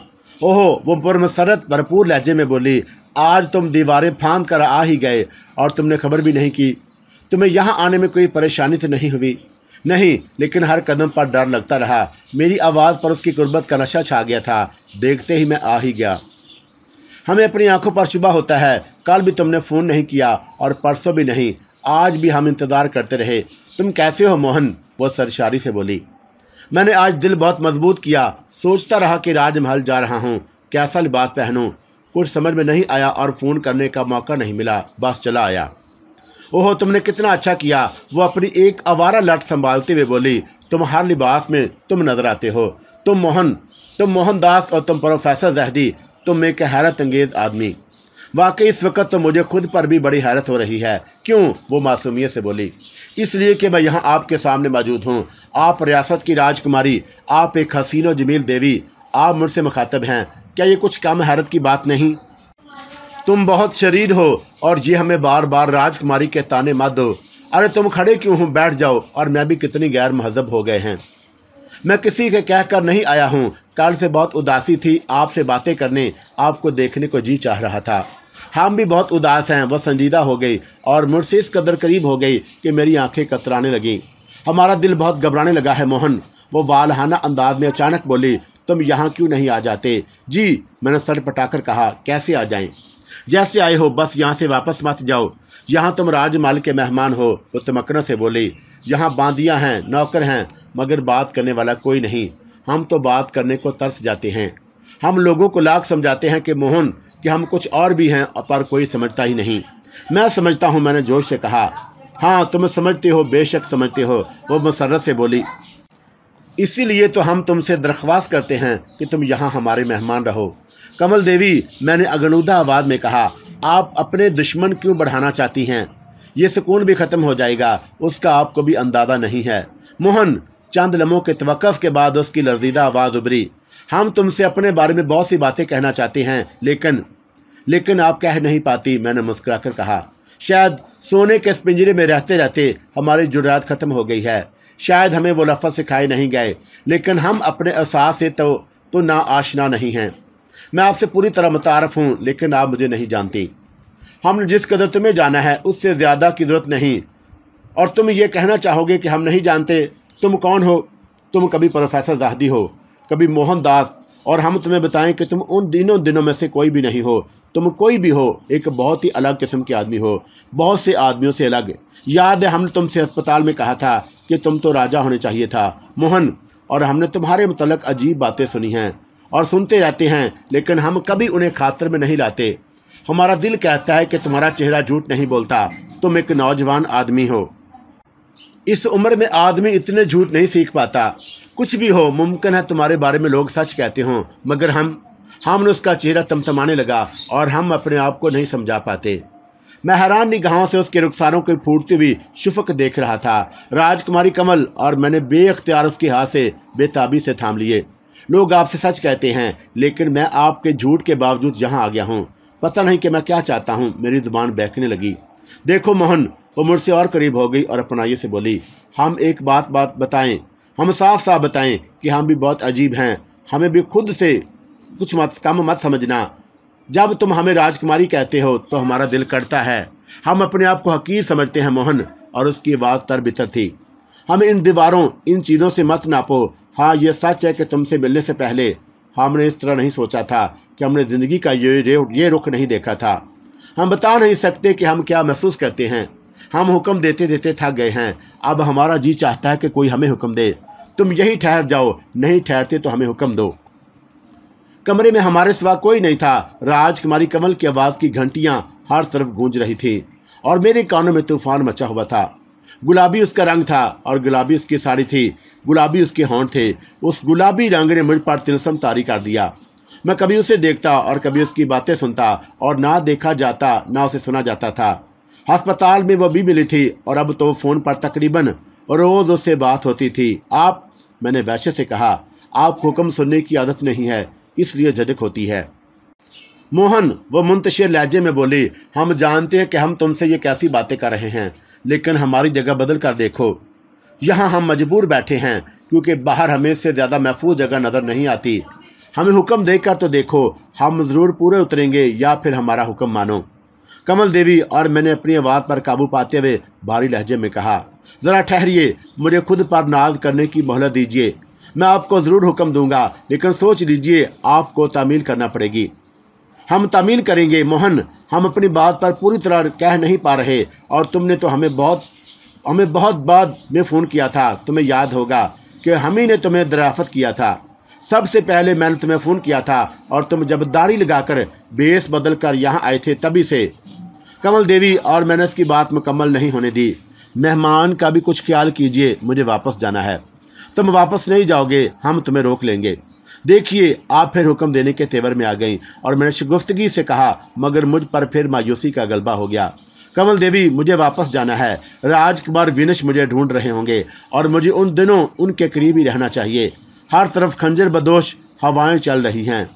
ओहो वो पुरमसरत भरपूर लहजे में बोली आज तुम दीवारें फांद कर आ ही गए और तुमने खबर भी नहीं की तुम्हें यहाँ आने में कोई परेशानी तो नहीं हुई नहीं लेकिन हर कदम पर डर लगता रहा मेरी आवाज़ पर उसकी गुर्बत का नशा छा गया था देखते ही मैं आ ही गया हमें अपनी आंखों पर शुबा होता है कल भी तुमने फ़ोन नहीं किया और परसों भी नहीं आज भी हम इंतज़ार करते रहे तुम कैसे हो मोहन वो सरशारी से बोली मैंने आज दिल बहुत मजबूत किया सोचता रहा कि राजमहल जा रहा हूँ कैसा लिबास पहनूँ कुछ समझ में नहीं आया और फ़ोन करने का मौका नहीं मिला बस चला आया ओहो तुमने कितना अच्छा किया वो अपनी एक आवारा लट संभालते हुए बोली तुम हर लिबास में तुम नज़र आते हो तुम मोहन तुम मोहनदास और तुम प्रोफेसर जहदी तुम एक हैरत अंगेज़ आदमी वाकई इस वक्त तो मुझे खुद पर भी बड़ी हैरत हो रही है क्यों वो मासूमियत से बोली इसलिए कि मैं यहाँ आपके सामने मौजूद हूँ आप रियासत की राजकुमारी आप एक हसीन और जमील देवी आप मुझसे मुखातब हैं क्या ये कुछ कम हैरत की बात नहीं तुम बहुत शरीर हो और ये हमें बार बार राजकुमारी के ताने मत दो अरे तुम खड़े क्यों हो बैठ जाओ और मैं भी कितनी गैर महजब हो गए हैं मैं किसी के कहकर नहीं आया हूँ कल से बहुत उदासी थी आपसे बातें करने आपको देखने को जी चाह रहा था हम भी बहुत उदास हैं वह संजीदा हो गई और मुझसे इस कदर करीब हो गई कि मेरी आंखें कतराने लगीं हमारा दिल बहुत घबराने लगा है मोहन वो वालहाना अंदाज में अचानक बोली तुम यहाँ क्यों नहीं आ जाते जी मैंने सर पटाकर कहा कैसे आ जाएं जैसे आए हो बस यहाँ से वापस मत जाओ यहाँ तुम राजमाल के मेहमान हो वो तमकना से बोली यहाँ बांदियाँ हैं नौकर हैं मगर बात करने वाला कोई नहीं हम तो बात करने को तरस जाते हैं हम लोगों को लाख समझाते हैं कि मोहन कि हम कुछ और भी हैं पर कोई समझता ही नहीं मैं समझता हूँ मैंने जोश से कहा हाँ तुम समझते हो बेशक समझते हो वो मसरत से बोली इसीलिए तो हम तुमसे दरख्वास्त करते हैं कि तुम यहाँ हमारे मेहमान रहो कमल देवी मैंने अगनूदा आवाज़ में कहा आप अपने दुश्मन क्यों बढ़ाना चाहती हैं ये सुकून भी ख़त्म हो जाएगा उसका आपको भी अंदाज़ा नहीं है मोहन चंद लम्हों के तवक़ के बाद उसकी लर्जीदा आवाज़ उभरी हम तुमसे अपने बारे में बहुत सी बातें कहना चाहते हैं लेकिन लेकिन आप कह नहीं पाती मैंने मुस्करा कर कहा शायद सोने के इस पिंजरे में रहते रहते हमारी जुड़ात ख़त्म हो गई है शायद हमें वो लफ्ज़ सिखाए नहीं गए लेकिन हम अपने असा से तो तो ना आशना नहीं हैं मैं आपसे पूरी तरह मुतारफ़ हूँ लेकिन आप मुझे नहीं जानती हमने जिस कदर तुम्हें जाना है उससे ज़्यादा की ज़रूरत नहीं और तुम ये कहना चाहोगे कि हम नहीं जानते तुम कौन हो तुम कभी प्रोफेसर जाहदी हो कभी मोहनदास और हम तुम्हें बताएं कि तुम उन दिनों दिनों में से कोई भी नहीं हो तुम कोई भी हो एक बहुत ही अलग किस्म के आदमी हो बहुत से आदमियों से अलग याद है हमने तुमसे अस्पताल में कहा था कि तुम तो राजा होने चाहिए था मोहन और हमने तुम्हारे मतलब अजीब बातें सुनी हैं और सुनते रहते हैं लेकिन हम कभी उन्हें खातर में नहीं लाते हमारा दिल कहता है कि तुम्हारा चेहरा झूठ नहीं बोलता तुम एक नौजवान आदमी हो इस उम्र में आदमी इतने झूठ नहीं सीख पाता कुछ भी हो मुमकिन है तुम्हारे बारे में लोग सच कहते हों मगर हम हमने उसका चेहरा तमतमाने लगा और हम अपने आप को नहीं समझा पाते मैं हैरान निगाहों से उसके रुखसारों की फूटती हुई शुफक देख रहा था राजकुमारी कमल और मैंने बेअख्तियार उसके हाथ से बेताबी से थाम लिए लोग आपसे सच कहते हैं लेकिन मैं आपके झूठ के बावजूद यहाँ आ गया हूँ पता नहीं कि मैं क्या चाहता हूँ मेरी जुबान बहकने लगी देखो मोहन वो मुझसे और करीब हो गई और अपनाइए से बोली हम एक बात बात बताएं हम साफ साफ बताएं कि हम भी बहुत अजीब हैं हमें भी खुद से कुछ मत कम मत समझना जब तुम हमें राजकुमारी कहते हो तो हमारा दिल करता है हम अपने आप को हकीर समझते हैं मोहन और उसकी आवाज़ तर बितर थी हमें इन दीवारों इन चीज़ों से मत नापो हाँ ये सच है कि तुमसे मिलने से पहले हमने इस तरह नहीं सोचा था कि हमने ज़िंदगी का ये ये रुख नहीं देखा था हम बता नहीं सकते कि हम क्या महसूस करते हैं हम हुक्म देते देते थक गए हैं अब हमारा जी चाहता है कि कोई हमें हुक्म दे तुम यही ठहर जाओ नहीं ठहरते तो हमें हुक्म दो कमरे में हमारे सिवा कोई नहीं था राजकुमारी कमल की आवाज़ की घंटियाँ हर तरफ गूंज रही थी और मेरे कानों में तूफान मचा हुआ था गुलाबी उसका रंग था और गुलाबी उसकी साड़ी थी गुलाबी उसके हॉर्न थे उस गुलाबी रंग ने मुझ पर तिलसम तारी कर दिया मैं कभी उसे देखता और कभी उसकी बातें सुनता और ना देखा जाता ना उसे सुना जाता था अस्पताल में वो भी मिली थी और अब तो फ़ोन पर तकरीबन रोज़ उससे बात होती थी आप मैंने वैश्य से कहा आप हुक्म सुनने की आदत नहीं है इसलिए झटक होती है मोहन वो मुंतशिर लहजे में बोली हम जानते हैं कि हम तुमसे ये कैसी बातें कर रहे हैं लेकिन हमारी जगह बदल कर देखो यहाँ हम मजबूर बैठे हैं क्योंकि बाहर हमें से ज़्यादा महफूज जगह नज़र नहीं आती हमें हुक्म देकर तो देखो हम ज़रूर पूरे उतरेंगे या फिर हमारा हुक्म मानो कमल देवी और मैंने अपनी आवाज़ पर काबू पाते हुए भारी लहजे में कहा ज़रा ठहरिए मुझे खुद पर नाज करने की मोहलत दीजिए मैं आपको ज़रूर हुक्म दूंगा लेकिन सोच लीजिए आपको तामील करना पड़ेगी हम तामील करेंगे मोहन हम अपनी बात पर पूरी तरह कह नहीं पा रहे और तुमने तो हमें बहुत हमें बहुत बाद में फ़ोन किया था तुम्हें याद होगा कि हम ही ने तुम्हें दराफत किया था सबसे पहले मैंने तुम्हें फ़ोन किया था और तुम जब दाढ़ी लगाकर बेस बदल कर यहाँ आए थे तभी से कमल देवी और मैंने इसकी बात मुकम्मल नहीं होने दी मेहमान का भी कुछ ख्याल कीजिए मुझे वापस जाना है तुम वापस नहीं जाओगे हम तुम्हें रोक लेंगे देखिए आप फिर हुक्म देने के तेवर में आ गई और मैंने शगुफ्तगी से कहा मगर मुझ पर फिर मायूसी का गलबा हो गया कमल देवी मुझे वापस जाना है राजकुमार विनश मुझे ढूंढ रहे होंगे और मुझे उन दिनों उनके करीब ही रहना चाहिए हर तरफ खंजर बदोश हवाएं चल रही हैं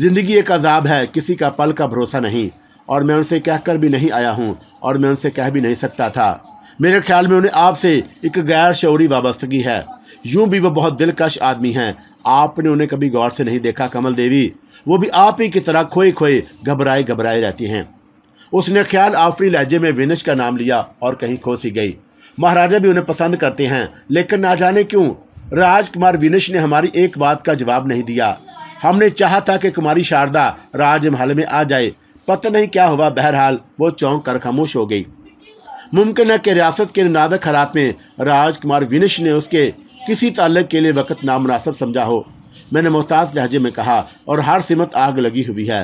ज़िंदगी एक अजाब है किसी का पल का भरोसा नहीं और मैं उनसे कह कर भी नहीं आया हूँ और मैं उनसे कह भी नहीं सकता था मेरे ख्याल में उन्हें आपसे एक गैर शौरी वाबस्तगी है यूं भी वह बहुत दिलकश आदमी हैं आपने उन्हें कभी गौर से नहीं देखा कमल देवी वो भी आप ही की तरह खोए खोए घबराए घबराए रहती हैं उसने ख्याल आफरी लहजे में विनश का नाम लिया और कहीं खोसी गई महाराजा भी उन्हें पसंद करते हैं लेकिन ना जाने क्यों राजकुमार विनेश ने हमारी एक बात का जवाब नहीं दिया हमने चाहा था कि कुमारी शारदा राजमहल में आ जाए पता नहीं क्या हुआ बहरहाल वो चौंक कर खामोश हो गई मुमकिन है कि रियासत के नाजक हालात में राजकुमार विनिश ने उसके किसी ताल्लक के लिए वक़्त नामनासब समझा हो मैंने मोहताज लहजे में कहा और हर सिमत आग लगी हुई है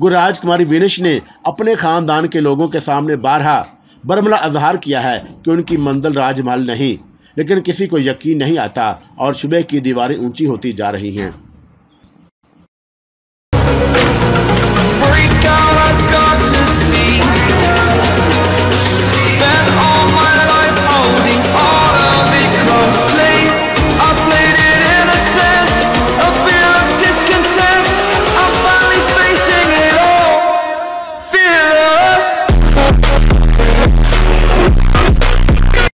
गुराज कुमारी विनिश ने अपने ख़ानदान के लोगों के सामने बारहा बरमला अजहार किया है कि उनकी मंदल राजमहल नहीं लेकिन किसी को यकीन नहीं आता और सुबह की दीवारें ऊंची होती जा रही हैं